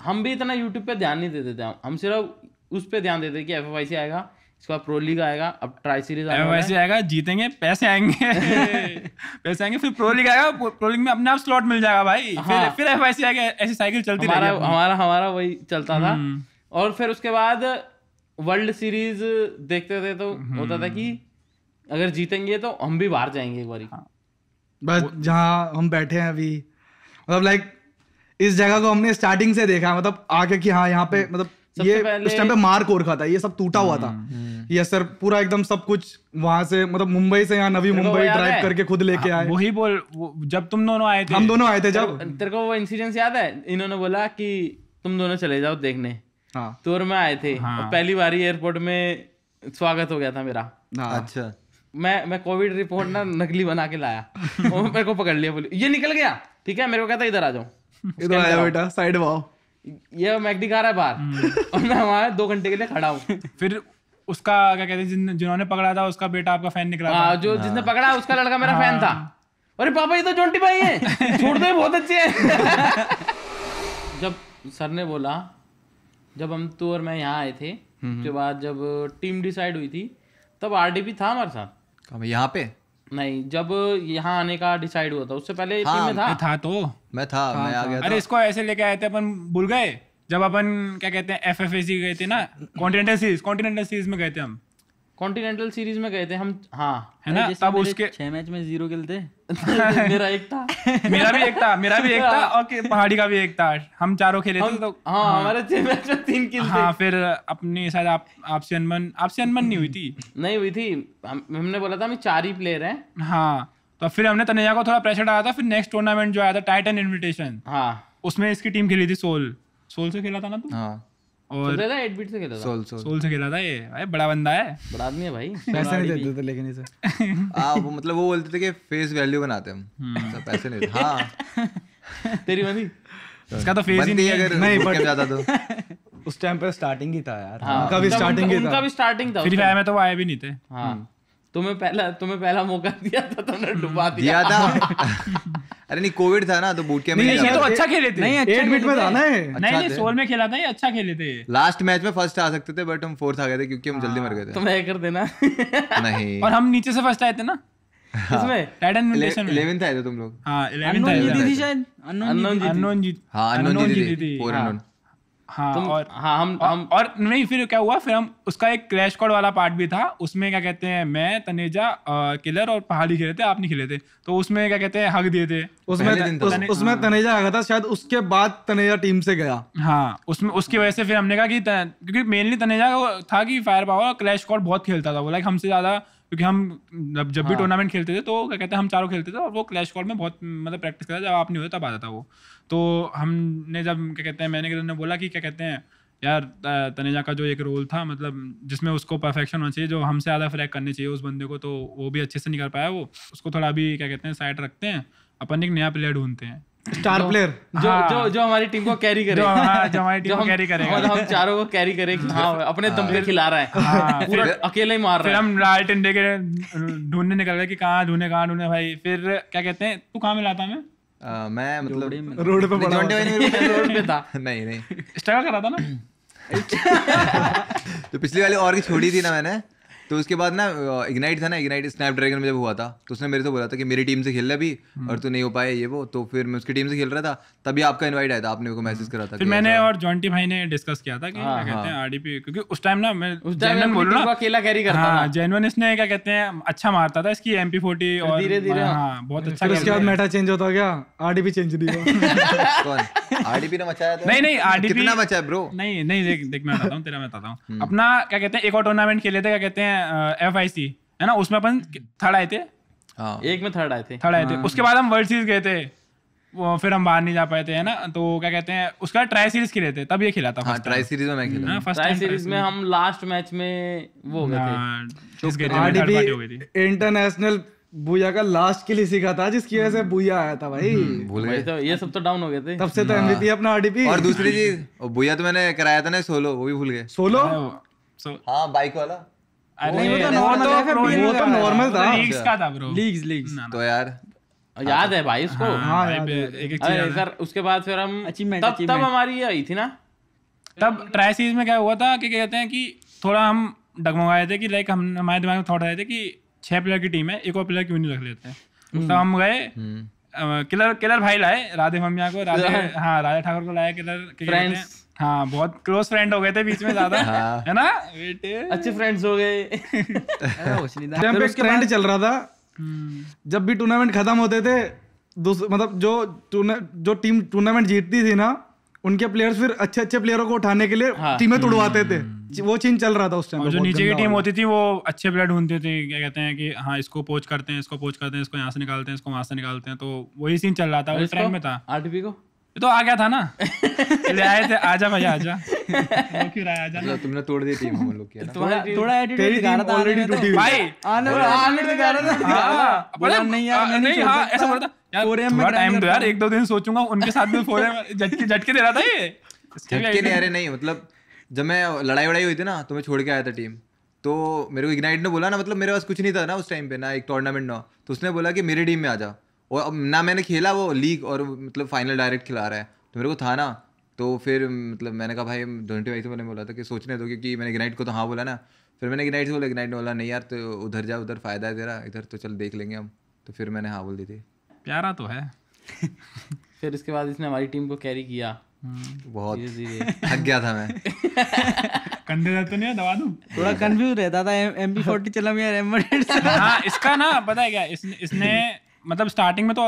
हम भी इतना यूट्यूब पे ध्यान नहीं देते थे हम सिर्फ उस पे ध्यान देते कि एफ वाई सी आएगा इसके बाद प्रो लीग आएगा अब ट्राई सीरीज आएगा वैसे आएगा जीतेंगे पैसे आएंगे *laughs* पैसे आएंगे फिर प्रो लीग आएगा प्रो लीग में अपने आप स्लॉट मिल जाएगा भाई हाँ। फिर एफ आई आएगा ऐसी साइकिल चलती हमारा हमारा हमारा वही चलता था हम्म। और फिर उसके बाद वर्ल्ड सीरीज देखते थे तो हम्म। होता था कि अगर जीतेंगे तो हम भी बाहर जाएंगे एक बार हाँ। बस जहाँ हम बैठे हैं अभी मतलब लाइक इस जगह को हमने स्टार्टिंग से देखा है मतलब आके कि हाँ यहाँ पे हम्म। मतलब ये उस टाइम पे मार कोरखा था ये सब टूटा हुआ था ये हम्म, सर हम्म। पूरा एकदम सब कुछ वहां से मतलब मुंबई से यहाँ नवी मुंबई ड्राइव करके खुद लेके हाँ, आए वही बोल वो, जब तुम दोनों आए थे हम दोनों आए थे जब तेरे को वो इंसिडेंस याद है इन्होंने बोला कि तुम दोनों चले जाओ देखने हाँ तो और मैं आए थे हाँ। पहली बार एयरपोर्ट में स्वागत हो गया था मेरा हाँ। अच्छा मैं मैं कोविड रिपोर्ट ना नकली बना के लाया *laughs* मेरे को पकड़ लिया बोली ये निकल गया ठीक है मेरे को कहता इधर आ जाओ इधर आया बेटा साइड में ये मैकडी खा रहा है बाहर हम्म। और मैं वहाँ दो घंटे के लिए खड़ा हूँ फिर उसका क्या कहते हैं जिन जिन्होंने पकड़ा था उसका बेटा आपका फैन निकला था हाँ, जो हाँ। जिसने पकड़ा उसका लड़का मेरा फैन था हाँ। अरे पापा ये तो जोंटी भाई है *laughs* छोड़ दो बहुत अच्छे हैं जब सर ने बोला जब हम तो और मैं यहाँ आए थे हम्म। उसके बाद जब टीम डिसाइड हुई थी तब आरडीपी था हमारे साथ तो यहाँ पे नहीं जब यहाँ आने का डिसाइड हुआ था उससे पहले हाँ, टीम में था था तो मैं था, हाँ, मैं हाँ। आ गया अरे इसको ऐसे लेके आए थे अपन भूल गए जब अपन क्या कहते हैं एफ एफ ए सी गए थे ना कॉन्टिनेंटल सीरीज कॉन्टिनेंटल सीरीज में गए थे हम कॉन्टिनेंटल सीरीज में गए थे हम हाँ है ना तब उसके छह मैच में जीरो खेलते *laughs* मेरा एक था मेरा भी एक था मेरा भी एक था हाँ। और पहाड़ी का भी एक था हम चारों खेले हम, थे तो हाँ, हाँ हमारे छह मैच में तीन किल हाँ फिर अपनी शायद आप आपसे अनबन आपसे अनबन नहीं हुई थी नहीं हुई थी हम, हमने बोला था हम चार ही प्लेयर हैं हाँ तो फिर हमने तनैया को थोड़ा प्रेशर डाला था फिर नेक्स्ट टूर्नामेंट जो आया था टाइटन इन्विटेशन हाँ उसमें इसकी टीम खेली थी सोल सोल से खेला था ना तू हाँ और था एडबिट से खेला था सोल सोल सोल से खेला था ये अरे बड़ा बंदा है बड़ा आदमी है भाई पैसे नहीं देते थे लेकिन इसे *laughs* हां वो मतलब वो बोलते थे कि फेस वैल्यू बनाते हम हम्म। सब पैसे नहीं हां *laughs* तेरी बनी इसका तो फेस ही नहीं अगर नहीं बट जाता तो *laughs* उस टाइम पर स्टार्टिंग ही था यार हाँ, उनका भी स्टार्टिंग ही था उनका भी स्टार्टिंग था फ्री फायर में तो आए भी नहीं थे हां हम्म। तुम्हें पहला तुम्हें पहला मौका दिया था तुमने तो डुबा हम्म, दिया, था *laughs* अरे नहीं कोविड था ना तो बूट कैंप नहीं, तो अच्छा खेले थे नहीं अच्छा मिनट में था ना अच्छा नहीं नहीं अच्छा सोल में खेला था ये अच्छा खेले थे लास्ट मैच में फर्स्ट आ सकते थे बट हम फोर्थ आ गए थे क्योंकि हम जल्दी मर गए थे तुम कर देना नहीं और हम नीचे से फर्स्ट आए थे ना हाँ। इसमें टाइटन तुम लोग अननोन अननोन अननोन अननोन हाँ और हाँ हम और, हम और नहीं फिर क्या हुआ फिर हम उसका एक क्रैश कोड वाला पार्ट भी था उसमें क्या कहते हैं मैं तनेजा किलर और पहाड़ी खेले थे आप नहीं खेले थे तो उसमें क्या कहते हैं हक दिए थे उसमें तने, उसमें हाँ, तनेजा हका था शायद उसके बाद तनेजा टीम से गया हाँ उसमें उसकी वजह से फिर हमने कहा कि क्योंकि मेनली तनेजा था कि फायर पावर क्रैश कोड बहुत खेलता था वो लाइक हमसे ज्यादा क्योंकि हम जब भी टूर्नामेंट हाँ। खेलते थे तो क्या कहते हैं हम चारों खेलते थे और वो क्लैश कॉल में बहुत मतलब प्रैक्टिस करता जब आप नहीं होते तब आ जाता वो तो हमने जब क्या कहते हैं मैंने ने बोला कि क्या कहते हैं यार तनेजा का जो एक रोल था मतलब जिसमें उसको परफेक्शन होना चाहिए जो हमसे ज़्यादा फ्रैक करने चाहिए उस बंदे को तो वो भी अच्छे से नहीं कर पाया वो उसको थोड़ा अभी क्या कहते हैं साइड रखते हैं अपन एक नया प्लेयर ढूंढते हैं स्टार प्लेयर जो हाँ। जो जो हमारी टीम को कैरी करे जो, हाँ, जो हमारी टीम जो हम, को कैरी करेगा मतलब हम चारों को कैरी करे कि हाँ अपने दम पे हाँ। खिला रहा है हाँ, पूरा अकेले ही मार रहा है फिर हम राइट टिंडे के ढूंढने निकल गए कि कहाँ ढूंढे कहाँ ढूंढे भाई फिर क्या कहते हैं तू कहाँ मिलाता मैं आ, मैं मतलब रोड पे पड़ा रोड पे था *laughs* नहीं नहीं स्ट्रगल कर रहा था ना *laughs* तो पिछली वाली और की छोड़ी थी ना मैंने तो उसके बाद ना इग्नाइट था ना इग्नाइट स्नैप ड्रैगन में जब हुआ था तो उसने मेरे से बोला था कि मेरी टीम से खेल रहा भी हम्म। और तू नहीं हो पाया ये वो तो फिर मैं उसकी टीम से खेल रहा था तभी आपका इनवाइट आया था आपने मेरे को मैसेज हम्म। करा था फिर मैंने और जॉन्टी भाई ने डिस्कस किया था कि हाँ, क्या कहते हाँ। हैं आरडीपी क्योंकि उस टाइम ना मैं जेनवन बोल रहा अकेला कैरी करता हाँ, था जेनवन इसने क्या कहते हैं अच्छा मारता था इसकी एमपी 40 और धीरे-धीरे हां बहुत अच्छा उसके बाद मेटा चेंज होता गया आरडीपी चेंज हुआ कौन आरडीपी ने तो मचाया था नहीं नहीं आरडीपी कितना मचा है ब्रो नहीं नहीं देख देख मैं बताता हूं तेरा मैं बताता हूं हम्म। अपना क्या कहते हैं एक और टूर्नामेंट खेले थे क्या कहते हैं एफआईसी है ना उसमें अपन थर्ड आए थे हाँ एक में थर्ड आए थे थर्ड आए थे हम्म। उसके बाद हम वर्ल्ड सीरीज गए थे वो फिर हम बाहर नहीं जा पाए थे है ना तो क्या कहते हैं उसका ट्राई सीरीज खेले थे तब ये खेला था हाँ, ट्राई सीरीज में मैं खेला फर्स्ट ट्राई सीरीज में हम लास्ट मैच में वो हो गए थे इंटरनेशनल हाँ, तो बुया का लास्ट के लिए सीखा था जिसकी वजह से हम्म। बुया आया था भाई हम्म, भूल गए तो ये सब तो डाउन हो गए थे तब से तो एमवीपी हाँ। अपना आरडीपी और दूसरी चीज बुया तो मैंने कराया था ना सोलो वो भी भूल गए सोलो हाँ बाइक हाँ, वाला अरे वो तो तो वो तो तो तो नॉर्मल नॉर्मल था था था लीग्स लीग्स लीग्स का ब्रो यार याद है भाई उसको हाँ, सर उसके बाद फिर हम तब तब हमारी आई थी ना तब ट्राई सीरीज में क्या हुआ था कि कहते हैं कि थोड़ा हम डगमगाए थे कि लाइक हम हमारे दिमाग में थॉट आए थे कि छह प्लेयर की टीम है एक और प्लेयर क्यों नहीं रख लेते हैं हम्म। तो हम गए किलर हम्म। किलर भाई लाए राधे मम्मिया को राधे हाँ राधे ठाकुर को लाया किलर फ्रेंड्स हाँ बहुत क्लोज फ्रेंड हो गए थे बीच में ज्यादा *laughs* हाँ। है ना अच्छे फ्रेंड्स हो गए ट्रेंड चल रहा था हम्म। जब भी टूर्नामेंट खत्म होते थे मतलब जो जो टीम टूर्नामेंट जीतती थी ना उनके प्लेयर्स फिर अच्छे अच्छे प्लेयरों को उठाने के लिए हाँ, टीमें तुड़वाते थे हम्म। वो चीन चल रहा था उस टाइम जो नीचे की टीम होती थी वो अच्छे प्लेयर ढूंढते थे क्या कहते हैं कि हाँ इसको पोच करते हैं इसको पोच करते हैं इसको यहाँ से निकालते हैं इसको वहां से निकालते हैं तो वही सीन चल रहा था उस टाइम में था आरटीपी को तो आ गया था ना ले *laughs* आए थे आजा भैया आजा *laughs* क्यों रहा आजा ना मतलब तुमने तोड़ दी टीम हम लोग की तो थोड़ा थोड़ा एडिट तेरी था ऑलरेडी तो। टूटी हुई भाई आने वाला आने तो दिखा रहा था हां बोला नहीं यार नहीं हां ऐसा था यार में टाइम दो यार एक दो दिन सोचूंगा उनके साथ भी फोरम *laughs* झटके झटके दे रहा था ये झटके नहीं अरे नहीं मतलब जब मैं लड़ाई वड़ाई हुई थी ना तो मैं छोड़ के आया था टीम तो मेरे को इग्नाइट ने बोला ना मतलब मेरे पास कुछ नहीं था ना उस टाइम पे ना एक टूर्नामेंट ना तो उसने बोला कि मेरी टीम में आ जाओ और अब ना मैंने खेला वो लीग और मतलब फाइनल डायरेक्ट खिला रहा है तो मेरे को था ना तो फिर मतलब मैंने कहा भाई ट्वेंटी भाई से मैंने बोला था कि सोचने दो क्योंकि मैंने ग्राइट को तो हाँ बोला ना फिर मैंने ग्राइट से बोला ग्राइट ने बोला नहीं यार तो उधर जा उधर फ़ायदा है तेरा इधर तो चल देख लेंगे हम तो फिर मैंने हाँ बोल दी थी प्यारा तो है *laughs* फिर इसके बाद इसने हमारी टीम को कैरी किया हम्म। बहुत *laughs* थक गया था मैं *laughs* कंधे तो नहीं दवा दूं थोड़ा कंफ्यूज रहता था एम बी फोर्टी चला हाँ, इसका ना पता है क्या इसने मतलब स्टार्टिंग में तो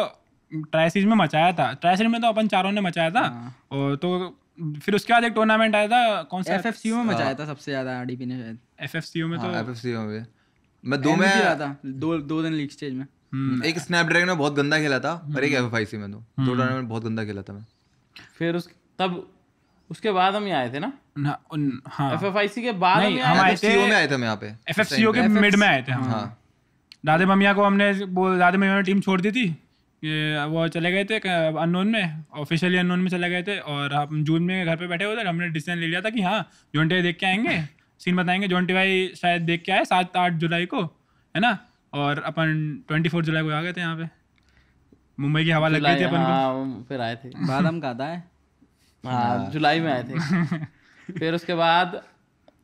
ट्राई सीरीज में मचाया था ट्राई सीरीज में तो अपन चारों ने मचाया था हाँ। और तो फिर उसके बाद एक टूर्नामेंट आया था कौन सा एफ में मचाया हाँ। था सबसे ज्यादा आरडीपी ने शायद एफ में तो एफ हाँ, में मैं दो में आया था दो दो दिन लीग स्टेज में हम्म। एक स्नैपड्रैगन में बहुत गंदा खेला था और एक एफ हम्म। में दो दो टूर्नामेंट हम्म। बहुत गंदा खेला था मैं फिर उस तब उसके बाद हम यहाँ आए थे ना हाँ एफ एफ आई सी के बाद हम आए थे में आए थे हम यहाँ पे एफ एफ सी ओ के मिड में आए थे हम हाँ राधे ममिया को हमने वो राधे ममिया ने टीम छोड़ दी थी वो चले गए थे अनोन में ऑफिशियली अनोन में चले गए थे और हम जून में घर पे बैठे हुए थे हमने डिसीजन ले लिया था कि हाँ भाई देख के आएंगे सीन बताएंगे जोनटी भाई शायद देख के आए सात आठ जुलाई को है ना और अपन ट्वेंटी फोर जुलाई को आ गए थे यहाँ पे मुंबई की हवा लग गई थी अपन हाँ, फिर आए थे बाद हम कहा था *laughs* हाँ जुलाई में आए थे *laughs* फिर उसके बाद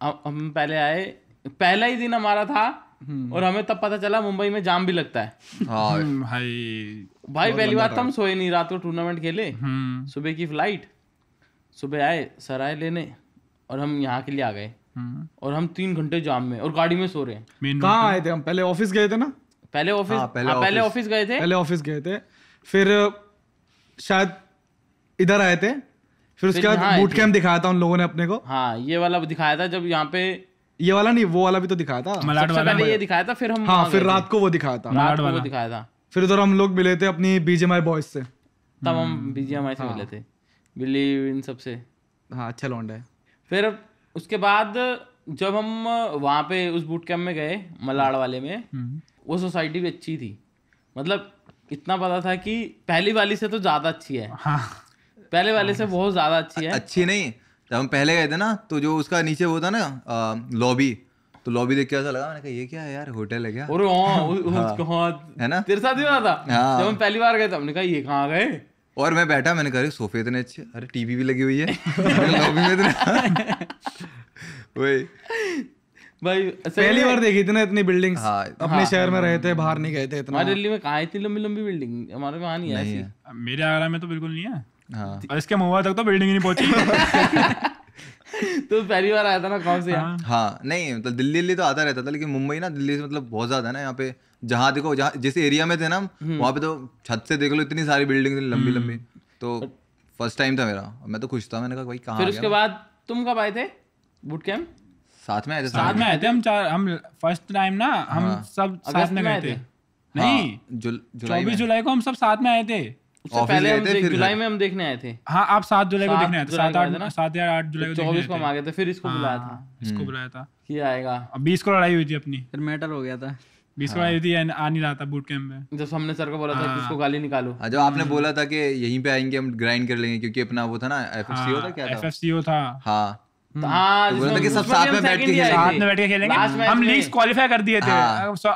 हम पहले आए पहला ही दिन हमारा था और हमें तब पता चला मुंबई में जाम भी लगता है हाँ। हम्म, भाई भाई पहली बात तो हम सोए नहीं रात को टूर्नामेंट खेले हम्म। सुबह की फ्लाइट सुबह आए सर आए लेने और हम यहाँ के लिए आ गए हम्म। और हम तीन घंटे जाम में और गाड़ी में सो रहे हैं कहाँ आए थे हम पहले ऑफिस गए थे ना पहले ऑफिस हाँ, पहले ऑफिस हाँ, गए थे पहले ऑफिस गए थे फिर शायद इधर आए थे फिर उसके बाद बूट कैंप दिखाया था उन लोगों ने अपने को हाँ ये वाला दिखाया था जब यहाँ पे ये वाला नहीं वो वाला भी तो दिखाया था मलाड वाला ये दिखाया था फिर हम हाँ फिर रात को वो दिखाया था रात को दिखाया था फिर उधर हम लोग मिले थे अपनी बीजेएमआई बॉयज से तब हम बीजेएमआई हम्म। से मिले हाँ। थे बिलीव इन सबसे हाँ अच्छा लौंडा है फिर उसके बाद जब हम वहाँ पे उस बूट कैम्प में गए मलाड़ वाले में हम्म। वो सोसाइटी भी अच्छी थी मतलब इतना पता था कि पहली वाली से तो ज़्यादा अच्छी है हाँ। पहले वाले से हाँ। बहुत ज़्यादा अच्छी है अच्छी नहीं जब हम पहले गए थे ना तो जो उसका नीचे वो था ना लॉबी तो लॉबी देख के ऐसा लगा मैंने कहा ये क्या है यार होटल है क्या अरे हाँ, हाँ।, हाँ।, हाँ है ना तेरे साथ ही हुआ था जब हम पहली बार गए थे हमने कहा ये कहाँ गए और मैं बैठा मैंने कहा सोफे इतने अच्छे अरे टीवी भी लगी हुई है लॉबी में *laughs* वही भाई पहली बार देखी इतने इतनी बिल्डिंग हाँ, अपने हाँ, शहर में रहे थे बाहर नहीं गए थे इतना दिल्ली में कहा इतनी लंबी लंबी बिल्डिंग हमारे वहाँ नहीं है मेरे आगरा में तो बिल्कुल नहीं है हाँ और इसके मोबाइल तक तो बिल्डिंग ही नहीं पहुंची *laughs* तो पहली बार आया था ना कौन से हाँ, हाँ नहीं मतलब दिल्ली दिल्ली तो आता रहता था लेकिन मुंबई ना दिल्ली से मतलब बहुत ज्यादा ना यहाँ पे जहाँ देखो जहाँ जिस एरिया में थे ना हम्म। वहाँ पे तो छत से देख लो इतनी सारी बिल्डिंग लंबी लंबी हम्म। तो फर्स्ट टाइम था मेरा मैं तो खुश था मैंने कहा भाई कहाँ फिर उसके बाद तुम कब आए थे बुट कैम्प साथ में आए थे साथ में आए थे हम चार हम फर्स्ट टाइम ना हम हाँ। सब साथ में गए थे नहीं हाँ, जुलाई चौबीस जुलाई को हम सब साथ में आए थे पहले हम जुलाई में हम देखने आए थे हाँ आप सात जुलाई को देखने आए थे सात आठ सात या आठ जुलाई को तो चौबीस को हम आ गए थे फिर इसको हाँ, बुलाया था इसको हम्म। बुलाया था कि आएगा बीस को लड़ाई हुई थी अपनी फिर हो गया था निकालो हाँ। आपने बोला था हाँ। हम्म। यहीं पे आएंगे हम ग्राइंड कर लेंगे क्योंकि अपना वो था ना सी था था एफएफसीओ था हाँ हम्म। तो हम लीग्स क्वालिफाई कर दिए थे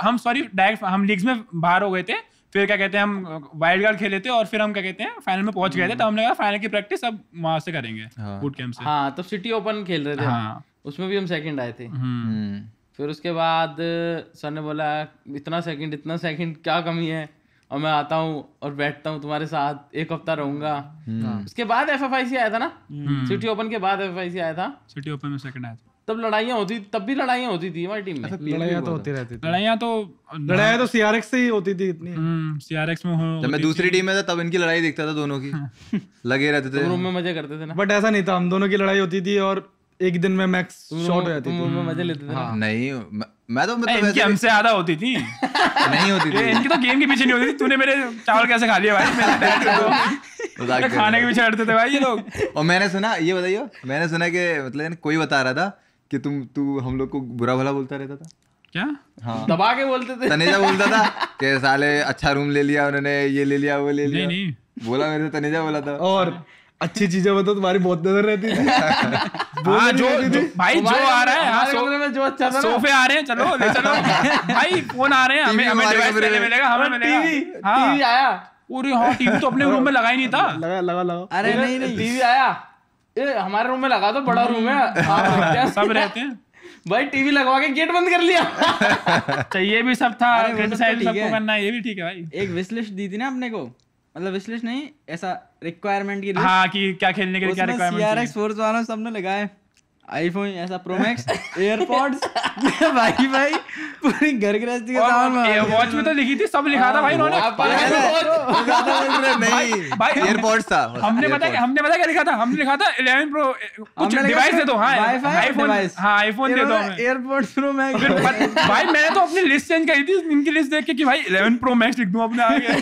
हम सॉरी डायरेक्ट हम लीग्स में बाहर हो गए थे फिर क्या कहते हैं हम वाइल्ड कार्ड खेले थे और फिर हम क्या कहते हैं फाइनल में पहुंच गए थे तो हमने कहा फाइनल की प्रैक्टिस अब वहां से करेंगे बूट हाँ। कैंप से हाँ तो सिटी ओपन खेल रहे थे हाँ उसमें भी हम सेकंड आए थे हम्म। हम्म। फिर उसके बाद सर ने बोला इतना सेकंड इतना सेकंड क्या कमी है और मैं आता हूँ और बैठता हूँ तुम्हारे साथ एक हफ्ता रहूंगा हम्म। उसके बाद एफ आया था ना सिटी ओपन के बाद एफ आया था सिटी ओपन में सेकंड आया था तब लड़ाइयाँ होती तब भी लड़ाइयाँ होती थी हमारी टीम में अच्छा, लड़ाइयाँ तो होती रहती थी लड़ाइयाँ तो लड़ाइयाँ तो सीआरएक्स से ही होती थी इतनी सीआरएक्स हम्म, में हो जब मैं दूसरी टीम में था तब इनकी लड़ाई देखता था दोनों की *laughs* लगे रहते थे रूम में मजे करते थे ना बट ऐसा नहीं था हम दोनों की लड़ाई होती थी और एक दिन में मैक्स शॉट हो जाती थी मजे लेते थे हाँ, नहीं मैं तो मतलब इनकी हमसे ज्यादा होती थी *laughs* नहीं होती थी इनकी तो गेम के पीछे नहीं होती थी तूने मेरे चावल कैसे खा लिए भाई मेरे *laughs* खाने के पीछे हटते थे भाई ये लोग और मैंने सुना ये बताइए मैंने सुना कि मतलब कोई बता रहा था कि तुम तू हम लोग को बुरा भला बोलता रहता था क्या हाँ दबा के बोलते थे तनेजा बोलता था कि साले अच्छा रूम ले लिया उन्होंने ये ले लिया वो ले लिया नहीं, नहीं। बोला मेरे से तनेजा बोला था और अच्छी चीजें बताओ तुम्हारी बहुत नजर रहती थी *laughs* हाँ जो, जो भाई जो आ रहा है हाँ, सो, में जो अच्छा था सोफे आ रहे हैं चलो ले चलो *laughs* भाई फोन आ रहे हैं हमें हमें डिवाइस पहले मिलेगा हमें हाँ, मिलेगा टीवी हाँ। टीवी आया पूरी हाँ टीवी तो अपने रूम में लगा ही नहीं था लगा लगा लगा अरे नहीं नहीं टीवी आया ए, हमारे रूम में लगा दो तो बड़ा रूम है हम्म। हाँ, हाँ, *laughs* सब रहते हैं भाई टीवी लगवा के गेट बंद कर लिया *laughs* तो ये भी सब था क्रिटिसाइज तो सबको करना ये भी ठीक है भाई एक विश दी थी ना अपने को मतलब विश नहीं ऐसा रिक्वायरमेंट की हाँ कि क्या खेलने के लिए क्या रिक्वायरमेंट सीआरएक्स फोर्स वालों सबने लगाए आईफोन ऐसा प्रो मैक्स एयरपॉड्स भाई भाई पूरी घर गृहस्थी के सामान ये वॉच में तो लिखी थी सब लिखा था भाई हाँ, उन्होंने नहीं भाई एयरपॉड्स था हमने पता हमने पता क्या लिखा था हमने लिखा था 11 प्रो कुछ डिवाइस दे दो हां आईफोन हां आईफोन दे दो एयरपॉड्स प्रो मैक्स भाई मैंने तो अपनी लिस्ट चेंज करी थी इनकी लिस्ट देख के कि भाई 11 प्रो मैक्स लिख दूं अपने आगे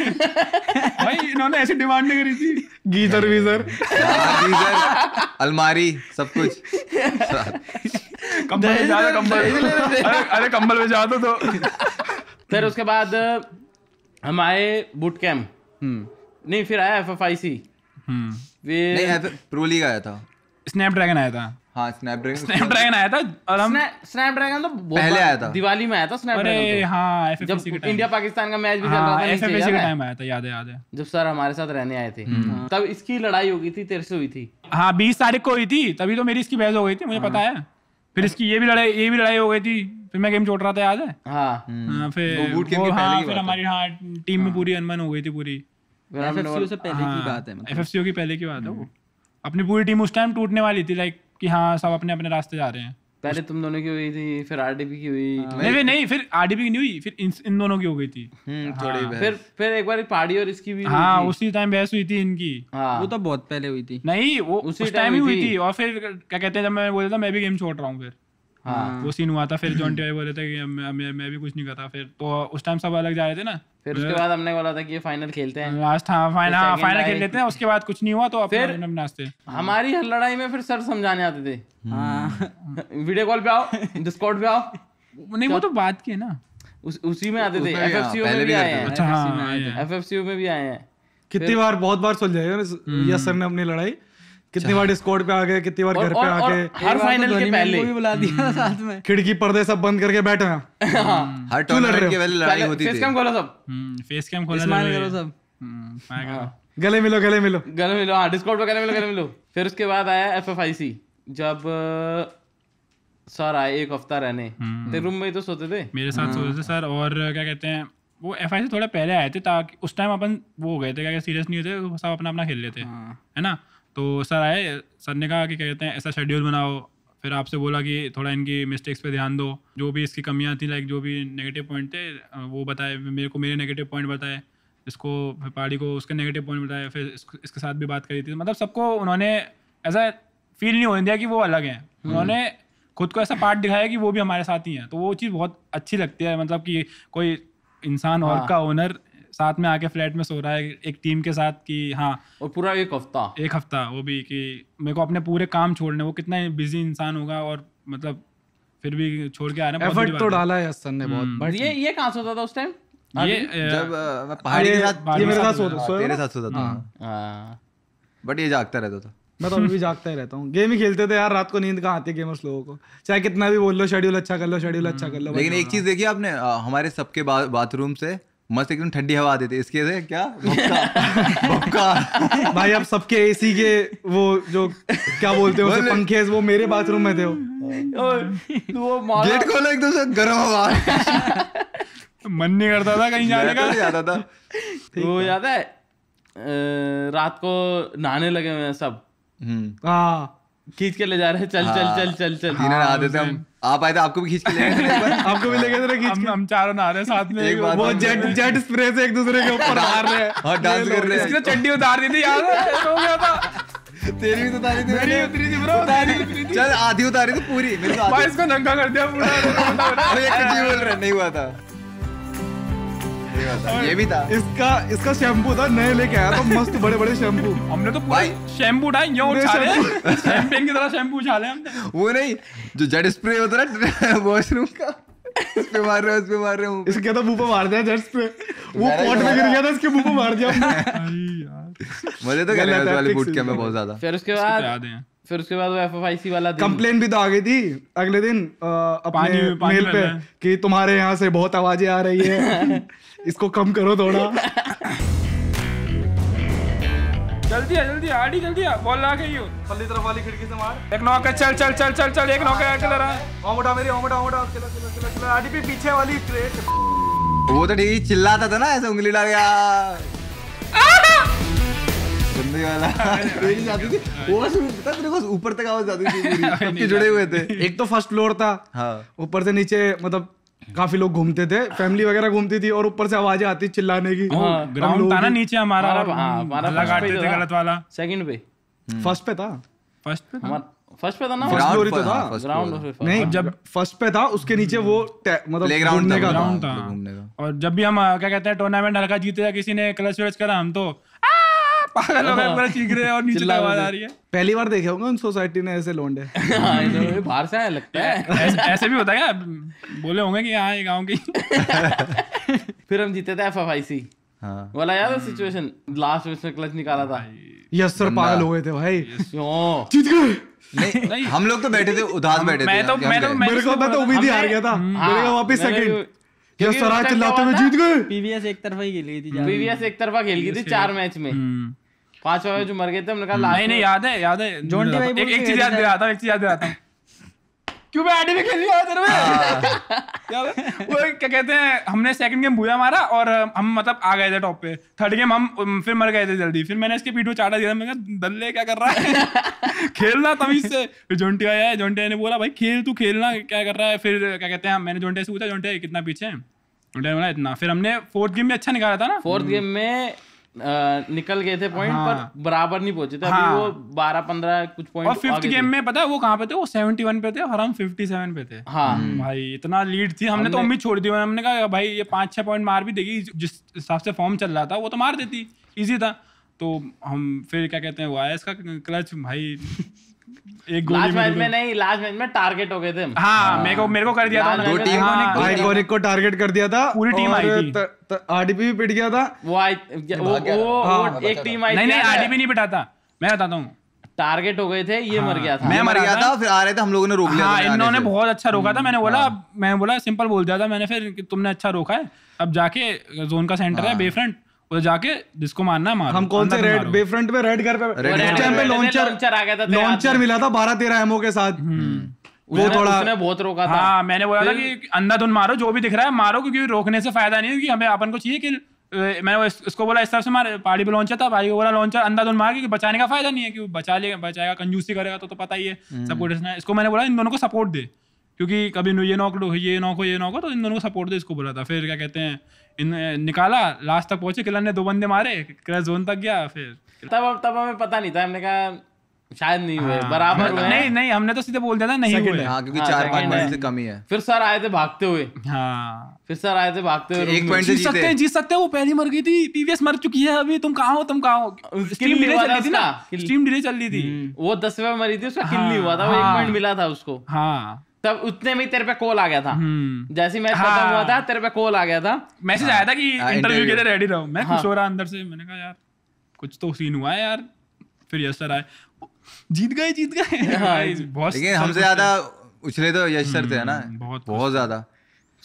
भाई इन्होंने ऐसी डिमांड नहीं करी थी गीजर वीजर हाँ, गीजर अलमारी सब कुछ अरे कंबल में जा तो, तो फिर उसके बाद हम आए बुट कैम्प हम्म। नहीं फिर आया एफ एफ आई सी प्रोली का आया था स्नैपड्रैगन आया था हाँ स्नैपड्रैगन स्नैपड्रैगन *laughs* आया था और हम स्नैपड्रैगन तो पहले आया था दिवाली में आया था स्नैपड्रैगन इंडिया पाकिस्तान का मैच भी चल हाँ, रहा था एफएफसी टाइम आया था याद है याद है जब सर हमारे साथ रहने आए थे हम्म। हाँ। तब इसकी लड़ाई हो गई थी तेरे से हुई थी हाँ, तारीख को हुई थी तभी तो मेरी इसकी बहस हो गई थी मुझे पता है फिर इसकी ये भी लड़ाई ये भी लड़ाई हो गई थी फिर मैं गेम छोड़ रहा था याद है हाँ हम्म। फिर फिर हमारी हाँ टीम में पूरी अनबन हो गई थी पूरी एफएफसीओ से पहले की बात है एफएफसीओ मतलब। की पहले की बात है वो हम्म। अपनी पूरी टीम उस टाइम टूटने वाली थी लाइक कि हाँ सब अपने अपने रास्ते जा रहे हैं पहले तुम दोनों की हुई थी फिर आरडीपी की हुई हाँ। नहीं फिर नहीं फिर आरडीपी की नहीं हुई फिर इन, इन दोनों की हो गई थी हम्म, हाँ। थोड़ी हाँ। फिर फिर एक बार पहाड़ी और इसकी भी हाँ उसी टाइम बहस हुई थी इनकी हाँ। वो तो बहुत पहले हुई थी नहीं वो उसी टाइम ही हुई थी और फिर क्या कहते हैं जब मैं बोलता था मैं भी गेम छोड़ रहा हूँ फिर हाँ।, हाँ। वो सीन हुआ था फिर जॉन टी बोले थे कि मैं, मैं, भी कुछ नहीं करता फिर तो उस टाइम सब अलग जा रहे थे ना फिर उसके बाद हमने बोला था कि फाइनल खेलते हैं लास्ट हाँ फाइनल हाँ, फाइनल खेल लेते हैं उसके बाद कुछ नहीं हुआ तो फिर नाचते हमारी हर लड़ाई में फिर सर समझाने आते थे हाँ वीडियो *laughs* कॉल पे आओ डिस्कॉर्ड पे आओ नहीं वो तो बात की है ना उस उसी में आते थे एफएफसीओ हाँ, में भी आए हैं एफएफसीओ अच्छा, में भी आए हैं कितनी बार बहुत बार सुलझाएगा या सर ने अपनी लड़ाई कितनी बार डिस्कॉर्ड पे आ गए कितनी बार घर पे आ गए हर फाइनल तो के पहले भी बुला दिया साथ में खिड़की पर्दे सब बंद करके बैठे हैं हाँ। हम्म। हर टूर्नामेंट के पहले लड़ाई होती थी फेस कैम खोलो सब फेस कैम हम्म, खोलो स्माइल करो सब हम्म, हाँ। गले मिलो गले मिलो गले मिलो हाँ डिस्कॉर्ड पे गले मिलो गले मिलो फिर उसके बाद आया एफएफआईसी जब सर आए एक हफ्ता रहने तेरे रूम में ही तो सोते थे मेरे साथ सोते थे सर और क्या कहते हैं वो एफ आई से थोड़ा पहले आए थे ताकि उस टाइम अपन वो हो गए थे क्या सीरियस नहीं होते सब अपना अपना खेल लेते हैं हाँ। है ना तो सर आए सर ने कहा कि कहते हैं ऐसा शेड्यूल बनाओ फिर आपसे बोला कि थोड़ा इनकी मिस्टेक्स पे ध्यान दो जो भी इसकी कमियाँ थी लाइक जो भी नेगेटिव पॉइंट थे वो बताए मेरे को मेरे नेगेटिव पॉइंट बताए इसको फिर पाड़ी को उसके नेगेटिव पॉइंट बताए फिर इसके साथ भी बात करी थी मतलब सबको उन्होंने ऐसा फील नहीं होने दिया कि वो अलग हैं हम्म। उन्होंने खुद को ऐसा पार्ट दिखाया कि वो भी हमारे साथ ही हैं तो वो चीज़ बहुत अच्छी लगती है मतलब कि कोई इंसान और हाँ। का ओनर साथ में आके फ्लैट में सो रहा है एक टीम के साथ कि हाँ और पूरा एक हफ्ता एक हफ्ता वो भी कि मेरे को अपने पूरे काम छोड़ने वो कितना बिजी इंसान होगा और मतलब फिर भी छोड़ के आ रहे हैं एफर्ट तो डाला है हसन ने बहुत बट हम्म। ये ये कहाँ से होता था उस टाइम ये जब पहाड़ी के साथ ये मेरे साथ सोता तेरे साथ सोता था हाँ। हाँ। बट ये जागता रहता था मैं तो अभी भी जागता ही रहता हूँ गेम ही खेलते थे यार रात को नींद कहाँ आती है गेमर्स लोगों को चाहे कितना भी बोल लो शेड्यूल अच्छा कर लो शेड्यूल अच्छा कर लो हम्म। लेकिन एक चीज देखिए आपने हमारे सबके बाथरूम से मस्त एकदम ठंडी हवा देते इसके से क्या भपका *laughs* भपका भाई आप सबके एसी के वो जो क्या बोलते हो पंखे वो मेरे बाथरूम में थे वो गेट खोलो एकदम से गर्म हवा मन नहीं करता था कहीं जाने तो का जाता था वो याद है रात को नहाने लगे हुए सब हम्म। हाँ खींच के ले जा रहे हैं चल चल हाँ। चल चल चल तीनों आ देते हम आप आए थे आपको भी खींच के ले *laughs* आपको भी ले थे खींच हम चारों नहा रहे हैं साथ में एक वो जेट जेट स्प्रे से एक दूसरे के ऊपर आ हाँ, रहे हैं और हाँ, डांस कर रहे हैं इसकी तो चड्डी उतार दी थी यार हो गया था तेरी भी उतारी थी मेरी उतरी थी ब्रो उतारी थी चल आधी उतारी थी पूरी मेरे को इसको नंगा कर दिया पूरा *laughs* अरे कटी बोल रहे नहीं हुआ था ये भी था इसका इसका शैम्पू था नए लेके आया था मस्त बड़े बड़े शैम्पू हमने तो पूरा शैम्पू उठाए यो उछाले शैम्पेन की तरह शैम्पू उछाले हमने वो नहीं जो जेड स्प्रे होता है ना वॉशरूम का स्प्रे मार रहे हो मार रहे हो इसके तो मुंह पे मार दिया जेड पे वो पॉट में गिर गया था इसके मुंह पे मार दिया मजे तो कर रहे वाले बूट कैंप में बहुत ज्यादा फिर उसके बाद फिर उसके बाद वो एफ एफ आई सी वाला कंप्लेन भी तो आ गई थी अगले दिन आ, अपने पानी, पानी मेल पे कि तुम्हारे यहाँ से बहुत आवाजें आ रही है *laughs* इसको कम करो थोड़ा जल्दी है जल्दी आड़ी जल्दी आ बॉल ला गई हो पल्ली तरफ वाली खिड़की से मार एक नॉक है चल चल चल चल चल एक नॉक है चल रहा है ऑम मेरी ऑम उठा ऑम उठा चलो चलो चलो आड़ी पे पीछे वाली क्रेट वो तो ठीक चिल्लाता था ना ऐसे उंगली लगा यार गंदे वाला *laughs* *laughs* तेरी जाती थी हाँ। वो बस पता तेरे को ऊपर तक आवाज जाती थी *laughs* सबके जुड़े हुए थे एक तो फर्स्ट फ्लोर था हाँ। ऊपर से नीचे मतलब काफी लोग घूमते थे फैमिली वगैरह घूमती थी और ऊपर से आवाजें आती चिल्लाने की हाँ, ग्राउंड था ना नीचे हमारा हमारा काटते थे गलत वाला सेकंड पे फर्स्ट हम्म। पे था फर्स्ट पे था फर्स्ट पे था ना फर्स्ट फ्लोर ही तो था ग्राउंड पे नहीं जब फर्स्ट पे था उसके नीचे वो मतलब प्लेग्राउंड था और जब भी हम क्या कहते हैं टूर्नामेंट हल्का जीते या किसी ने क्लच वेच करा हम तो पागल हो गए चीख रहे और नीचे आवाज आ रही है पहली बार देखे होंगे उन सोसाइटी ने ऐसे लौंडे *laughs* हाँ, तो बाहर से आया लगता है *laughs* ऐसे भी होता है बोले होंगे कि यहाँ ये गाँव की *laughs* फिर हम जीते थे एफ एफ आई सी वाला याद है सिचुएशन लास्ट में क्लच निकाला था यस सर पागल हो गए थे भाई जीत गए नहीं हम लोग तो बैठे थे उदास बैठे मैं तो मैं तो मेरे को मैं तो उम्मीद ही हार गया था मेरे को हाँ। वापस सेकंड यस सर आज चिल्लाते हुए जीत गए पीवीएस एक तरफा ही खेल गई थी पीवीएस एक तरफा खेल गई थी चार मैच में हम्म। पांच वाले जो मर गए थे हमने कहा हम्म। नहीं नहीं याद है याद है जोंटी भाई एक चीज याद दिलाता हूं *laughs* हाँ। एक चीज याद दिलाता हूं क्यों मैं आईडी में खेल लिया तेरे में वो क्या कहते हैं हमने सेकंड गेम भूया मारा और हम मतलब आ गए थे टॉप पे थर्ड गेम हम फिर मर गए थे जल्दी फिर मैंने इसके पीठ में चाटा दिया मैंने कहा दल्ले क्या कर रहा है *laughs* खेलना तमीज से फिर जोंटी आया है जोंटी ने बोला भाई खेल तू खेलना क्या कर रहा है फिर क्या कहते हैं मैंने जोंटी से पूछा जोंटी कितना पीछे है बोला इतना फिर हमने फोर्थ गेम में अच्छा निकाला था ना फोर्थ गेम हम्म। में निकल गए थे पॉइंट हाँ, पर बराबर नहीं पहुंचे थे हाँ, अभी वो बारह पंद्रह कुछ पॉइंट और फिफ्थ गेम में पता है वो कहाँ पे थे वो सेवेंटी वन पे थे और हम फिफ्टी सेवन पे थे हाँ हम्म, भाई इतना लीड थी हमने, तो हमने तो उम्मीद छोड़ दी हमने कहा भाई ये पांच छह पॉइंट मार भी देगी जिस हिसाब से फॉर्म चल रहा था वो तो मार देती इजी था तो हम फिर क्या कहते हैं वो आया इसका क्लच भाई एक गोली लास्ट मैच में तो- नहीं लास्ट मैच में टारगेट हो गए थे हाँ मेरे को मेरे को कर दिया था दो टीम आइकॉनिक को टारगेट कर दिया था पूरी टीम आई थी आरडीपी भी पिट गया था वो वो वो हाँ, एक टीम आई नहीं नहीं आरडीपी नहीं पिटा था मैं बताता हूँ टारगेट हो गए थे ये हाँ, मर गया था मैं मर गया था फिर आ रहे थे हम लोगों ने रोक लिया हाँ, इन्होंने बहुत अच्छा रोका था मैंने बोला हाँ, मैं बोला सिंपल बोल दिया था मैंने फिर कि तुमने अच्छा रोका है अब जाके जोन का सेंटर हाँ, है बेफ्रंट उधर तो जाके जिसको मारना मार हम कौन से रेड बेफ्रंट पे रेड घर पे रेड टाइम पे लॉन्चर लॉन्चर आ गया था लॉन्चर मिला था बारह तेरह एमओ के साथ हम्म। वो थोड़ा उसने बहुत रोका था हाँ मैंने बोला था कि अंधा धुन मारो जो भी दिख रहा है मारो क्योंकि रोकने से फायदा नहीं क्योंकि हमें अपन को चाहिए कि मैंने इसको बोला इस तरफ से मार पहाड़ी पे लॉन्चर था पहाड़ी को बोला लॉन्चर अंधा धुन मार क्योंकि बचाने का फायदा नहीं है कि बचा लेगा बचाएगा कंजूसी करेगा तो तो पता ही है हम्म। सपोर्ट इसको मैंने बोला इन दोनों को सपोर्ट दे क्योंकि कभी ये नॉक ये नॉक हो ये नॉक हो तो इन दोनों को सपोर्ट दे इसको बोला था फिर क्या कहते हैं निकाला लास्ट तक पहुंचे किलर ने दो बंदे मारे किलर जोन तक गया फिर तब तब हमें पता नहीं था हमने कहा शायद नहीं हुए हाँ। बराबर हुए नहीं नहीं हमने तो सीधे बोल दिया था नहीं हुए हाँ, क्योंकि हाँ, चार पांच पॉइंट से कमी है फिर सर आए थे भागते हुए हाँ फिर सर आए थे भागते हुए एक पॉइंट जीत सकते हैं जीत सकते हैं वो पहली मर गई थी पीवीएस मर चुकी है अभी तुम कहाँ हो तुम कहाँ हो स्ट्रीम डिले चल रही थी ना स्ट्रीम डिले चल रही थी हम्म। वो दसवें मरी थी उसका किल नहीं हाँ, हुआ था वो एक पॉइंट मिला था उसको हाँ तब उतने में तेरे पे कॉल आ गया था हम्म। जैसे मैच खत्म हाँ। हुआ था तेरे पे कॉल आ गया था मैसेज हाँ। आया था कि इंटरव्यू हाँ, के लिए रेडी रहो मैं खुश हाँ। हो रहा अंदर से मैंने कहा यार कुछ तो सीन हुआ है यार फिर यश सर आए जीत गए जीत गए हाँ, *laughs* बहुत लेकिन हमसे ज्यादा उछले तो यश सर थे ना हम्म, बहुत बहुत ज्यादा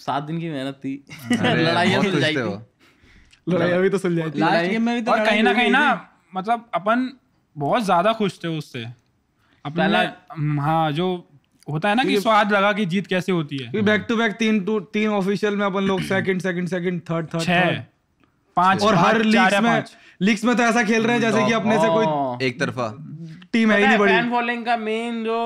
सात दिन की मेहनत थी *laughs* लड़ाइयाँ सुलझ जाती लड़ाइयाँ भी तो सुलझ जाती लास्ट गेम में भी तो कहीं ना कहीं ना मतलब अपन बहुत ज्यादा खुश थे उससे अपना हाँ जो होता है ना कि स्वाद लगा कि जीत कैसे होती है बैक टू बैक तीन टू तीन ऑफिशियल में अपन लोग second second second third third छह पांच और हर लीग्स में लीग्स में तो ऐसा खेल रहे हैं जैसे कि अपने से कोई हाँ। एक तरफा टीम है ही नहीं बड़ी फैन फॉलोइंग का मेन जो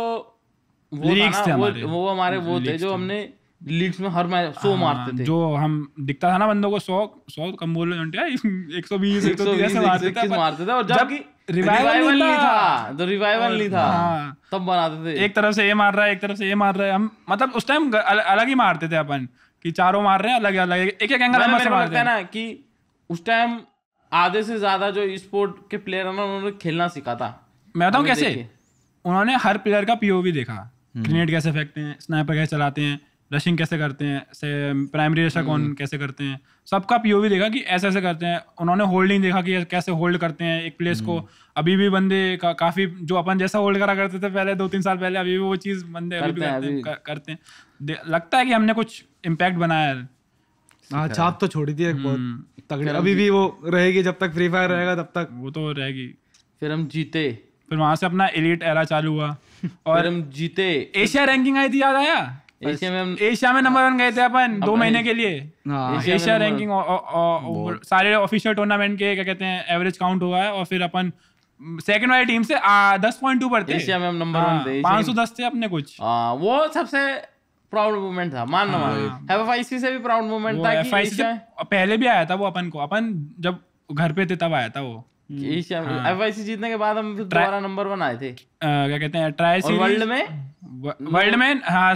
वो लीग्स थे हमारे वो हमारे वो थे जो हमने लीग्स में हर मैच सो हाँ, मारते थे जो हम दिखता था ना बंदों को सौ सौ कम बोल रहे एक सौ बीस एक सौ मारते थे और जबकि रिवाइवल नहीं था तो रिवाइवल नहीं था हाँ। तब बनाते थे एक तरफ से ये मार रहा है एक तरफ से ये मार रहा है हम मतलब उस टाइम अलग ही मारते थे अपन कि चारों मार रहे हैं अलग अलग एक एक एंगल मारते हैं ना कि उस टाइम आधे से ज्यादा जो स्पोर्ट के प्लेयर है ना उन्होंने खेलना सीखा था मैं बताऊँ कैसे उन्होंने हर प्लेयर का पीओवी देखा ग्रेनेड हम्म। कैसे फेंकते हैं स्नाइपर कैसे चलाते हैं रशिंग कैसे करते हैं से प्राइमरी रशा कौन हम्म। कैसे करते हैं सबका पी भी देखा कि ऐसे ऐसे करते हैं उन्होंने होल्डिंग देखा कि कैसे होल्ड करते हैं एक प्लेस को हम्म। अभी भी बंदे का, काफ़ी जो अपन जैसा होल्ड करा करते थे पहले दो तीन साल पहले अभी भी वो चीज़ बंदे अभी भी करते, अभी। करते हैं लगता है कि हमने कुछ इम्पैक्ट बनाया है हाँ छाप तो छोड़ी थी एक बहुत हम्म। अभी भी वो रहेगी जब तक फ्री फायर रहेगा तब तक वो तो रहेगी फिर हम जीते फिर वहां से अपना एलिट एरा चालू हुआ *laughs* और हम जीते एशिया रैंकिंग आई थी याद आया एशिया में एशिया में नंबर वन गए थे अपन दो महीने के लिए हाँ। एशिया रैंकिंग सारे ऑफिशियल टूर्नामेंट के क्या कहते हैं एवरेज काउंट हुआ है और फिर अपन सेकंड वाली टीम से आ, दस पॉइंट टू पर थे एशिया में हम नंबर वन हाँ, थे पांच सौ दस थे अपने कुछ आ, हाँ, वो सबसे प्राउड मोमेंट था मानना मानो एफआईसी से भी प्राउड मोमेंट था कि पहले भी आया था वो अपन को अपन जब घर पे थे तब आया था वो एशिया में एफआईसी जीतने के बाद हम दोबारा नंबर वन आए थे क्या कहते हैं ट्राई सीरीज वर्ल्ड में वर्ल्ड में hmm? हाँ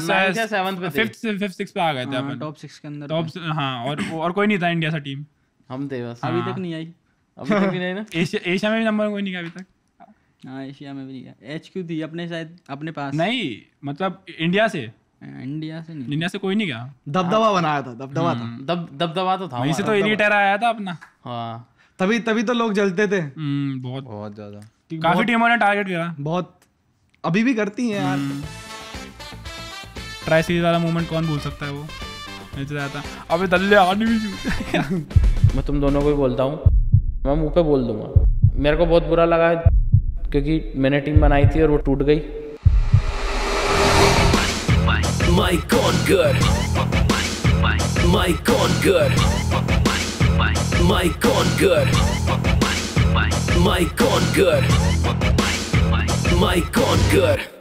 फिफ्थ फिफ्थ सिक्स पे आ गए थे हाँ, अपन टॉप सिक्स के अंदर टॉप हाँ और और कोई नहीं था इंडिया सा टीम हम थे बस अभी तक हाँ। नहीं आई *laughs* अभी तक नहीं ना एशिया में भी नंबर कोई नहीं गया अभी तक हाँ एशिया में भी नहीं गया एच क्यू थी अपने शायद अपने पास नहीं मतलब इंडिया से इंडिया हाँ, से नहीं इंडिया से कोई नहीं गया दबदबा बनाया था दबदबा था हम्म। दब दबदबा तो था वहीं से तो एलिटर आया था अपना हाँ तभी तभी तो लोग जलते थे हम्म, बहुत बहुत ज्यादा काफी टीमों ने टारगेट किया बहुत अभी भी करती है यार हम्म। ट्राई सीरीज वाला मोमेंट कौन भूल सकता है वो मैं चला चाहता अबे दल्ले आने भी *laughs* मैं तुम दोनों को ही बोलता हूँ मैं मुँह पे बोल दूंगा मेरे को बहुत बुरा लगा क्योंकि मैंने टीम बनाई थी और वो टूट गई Mike on good. Mike on good.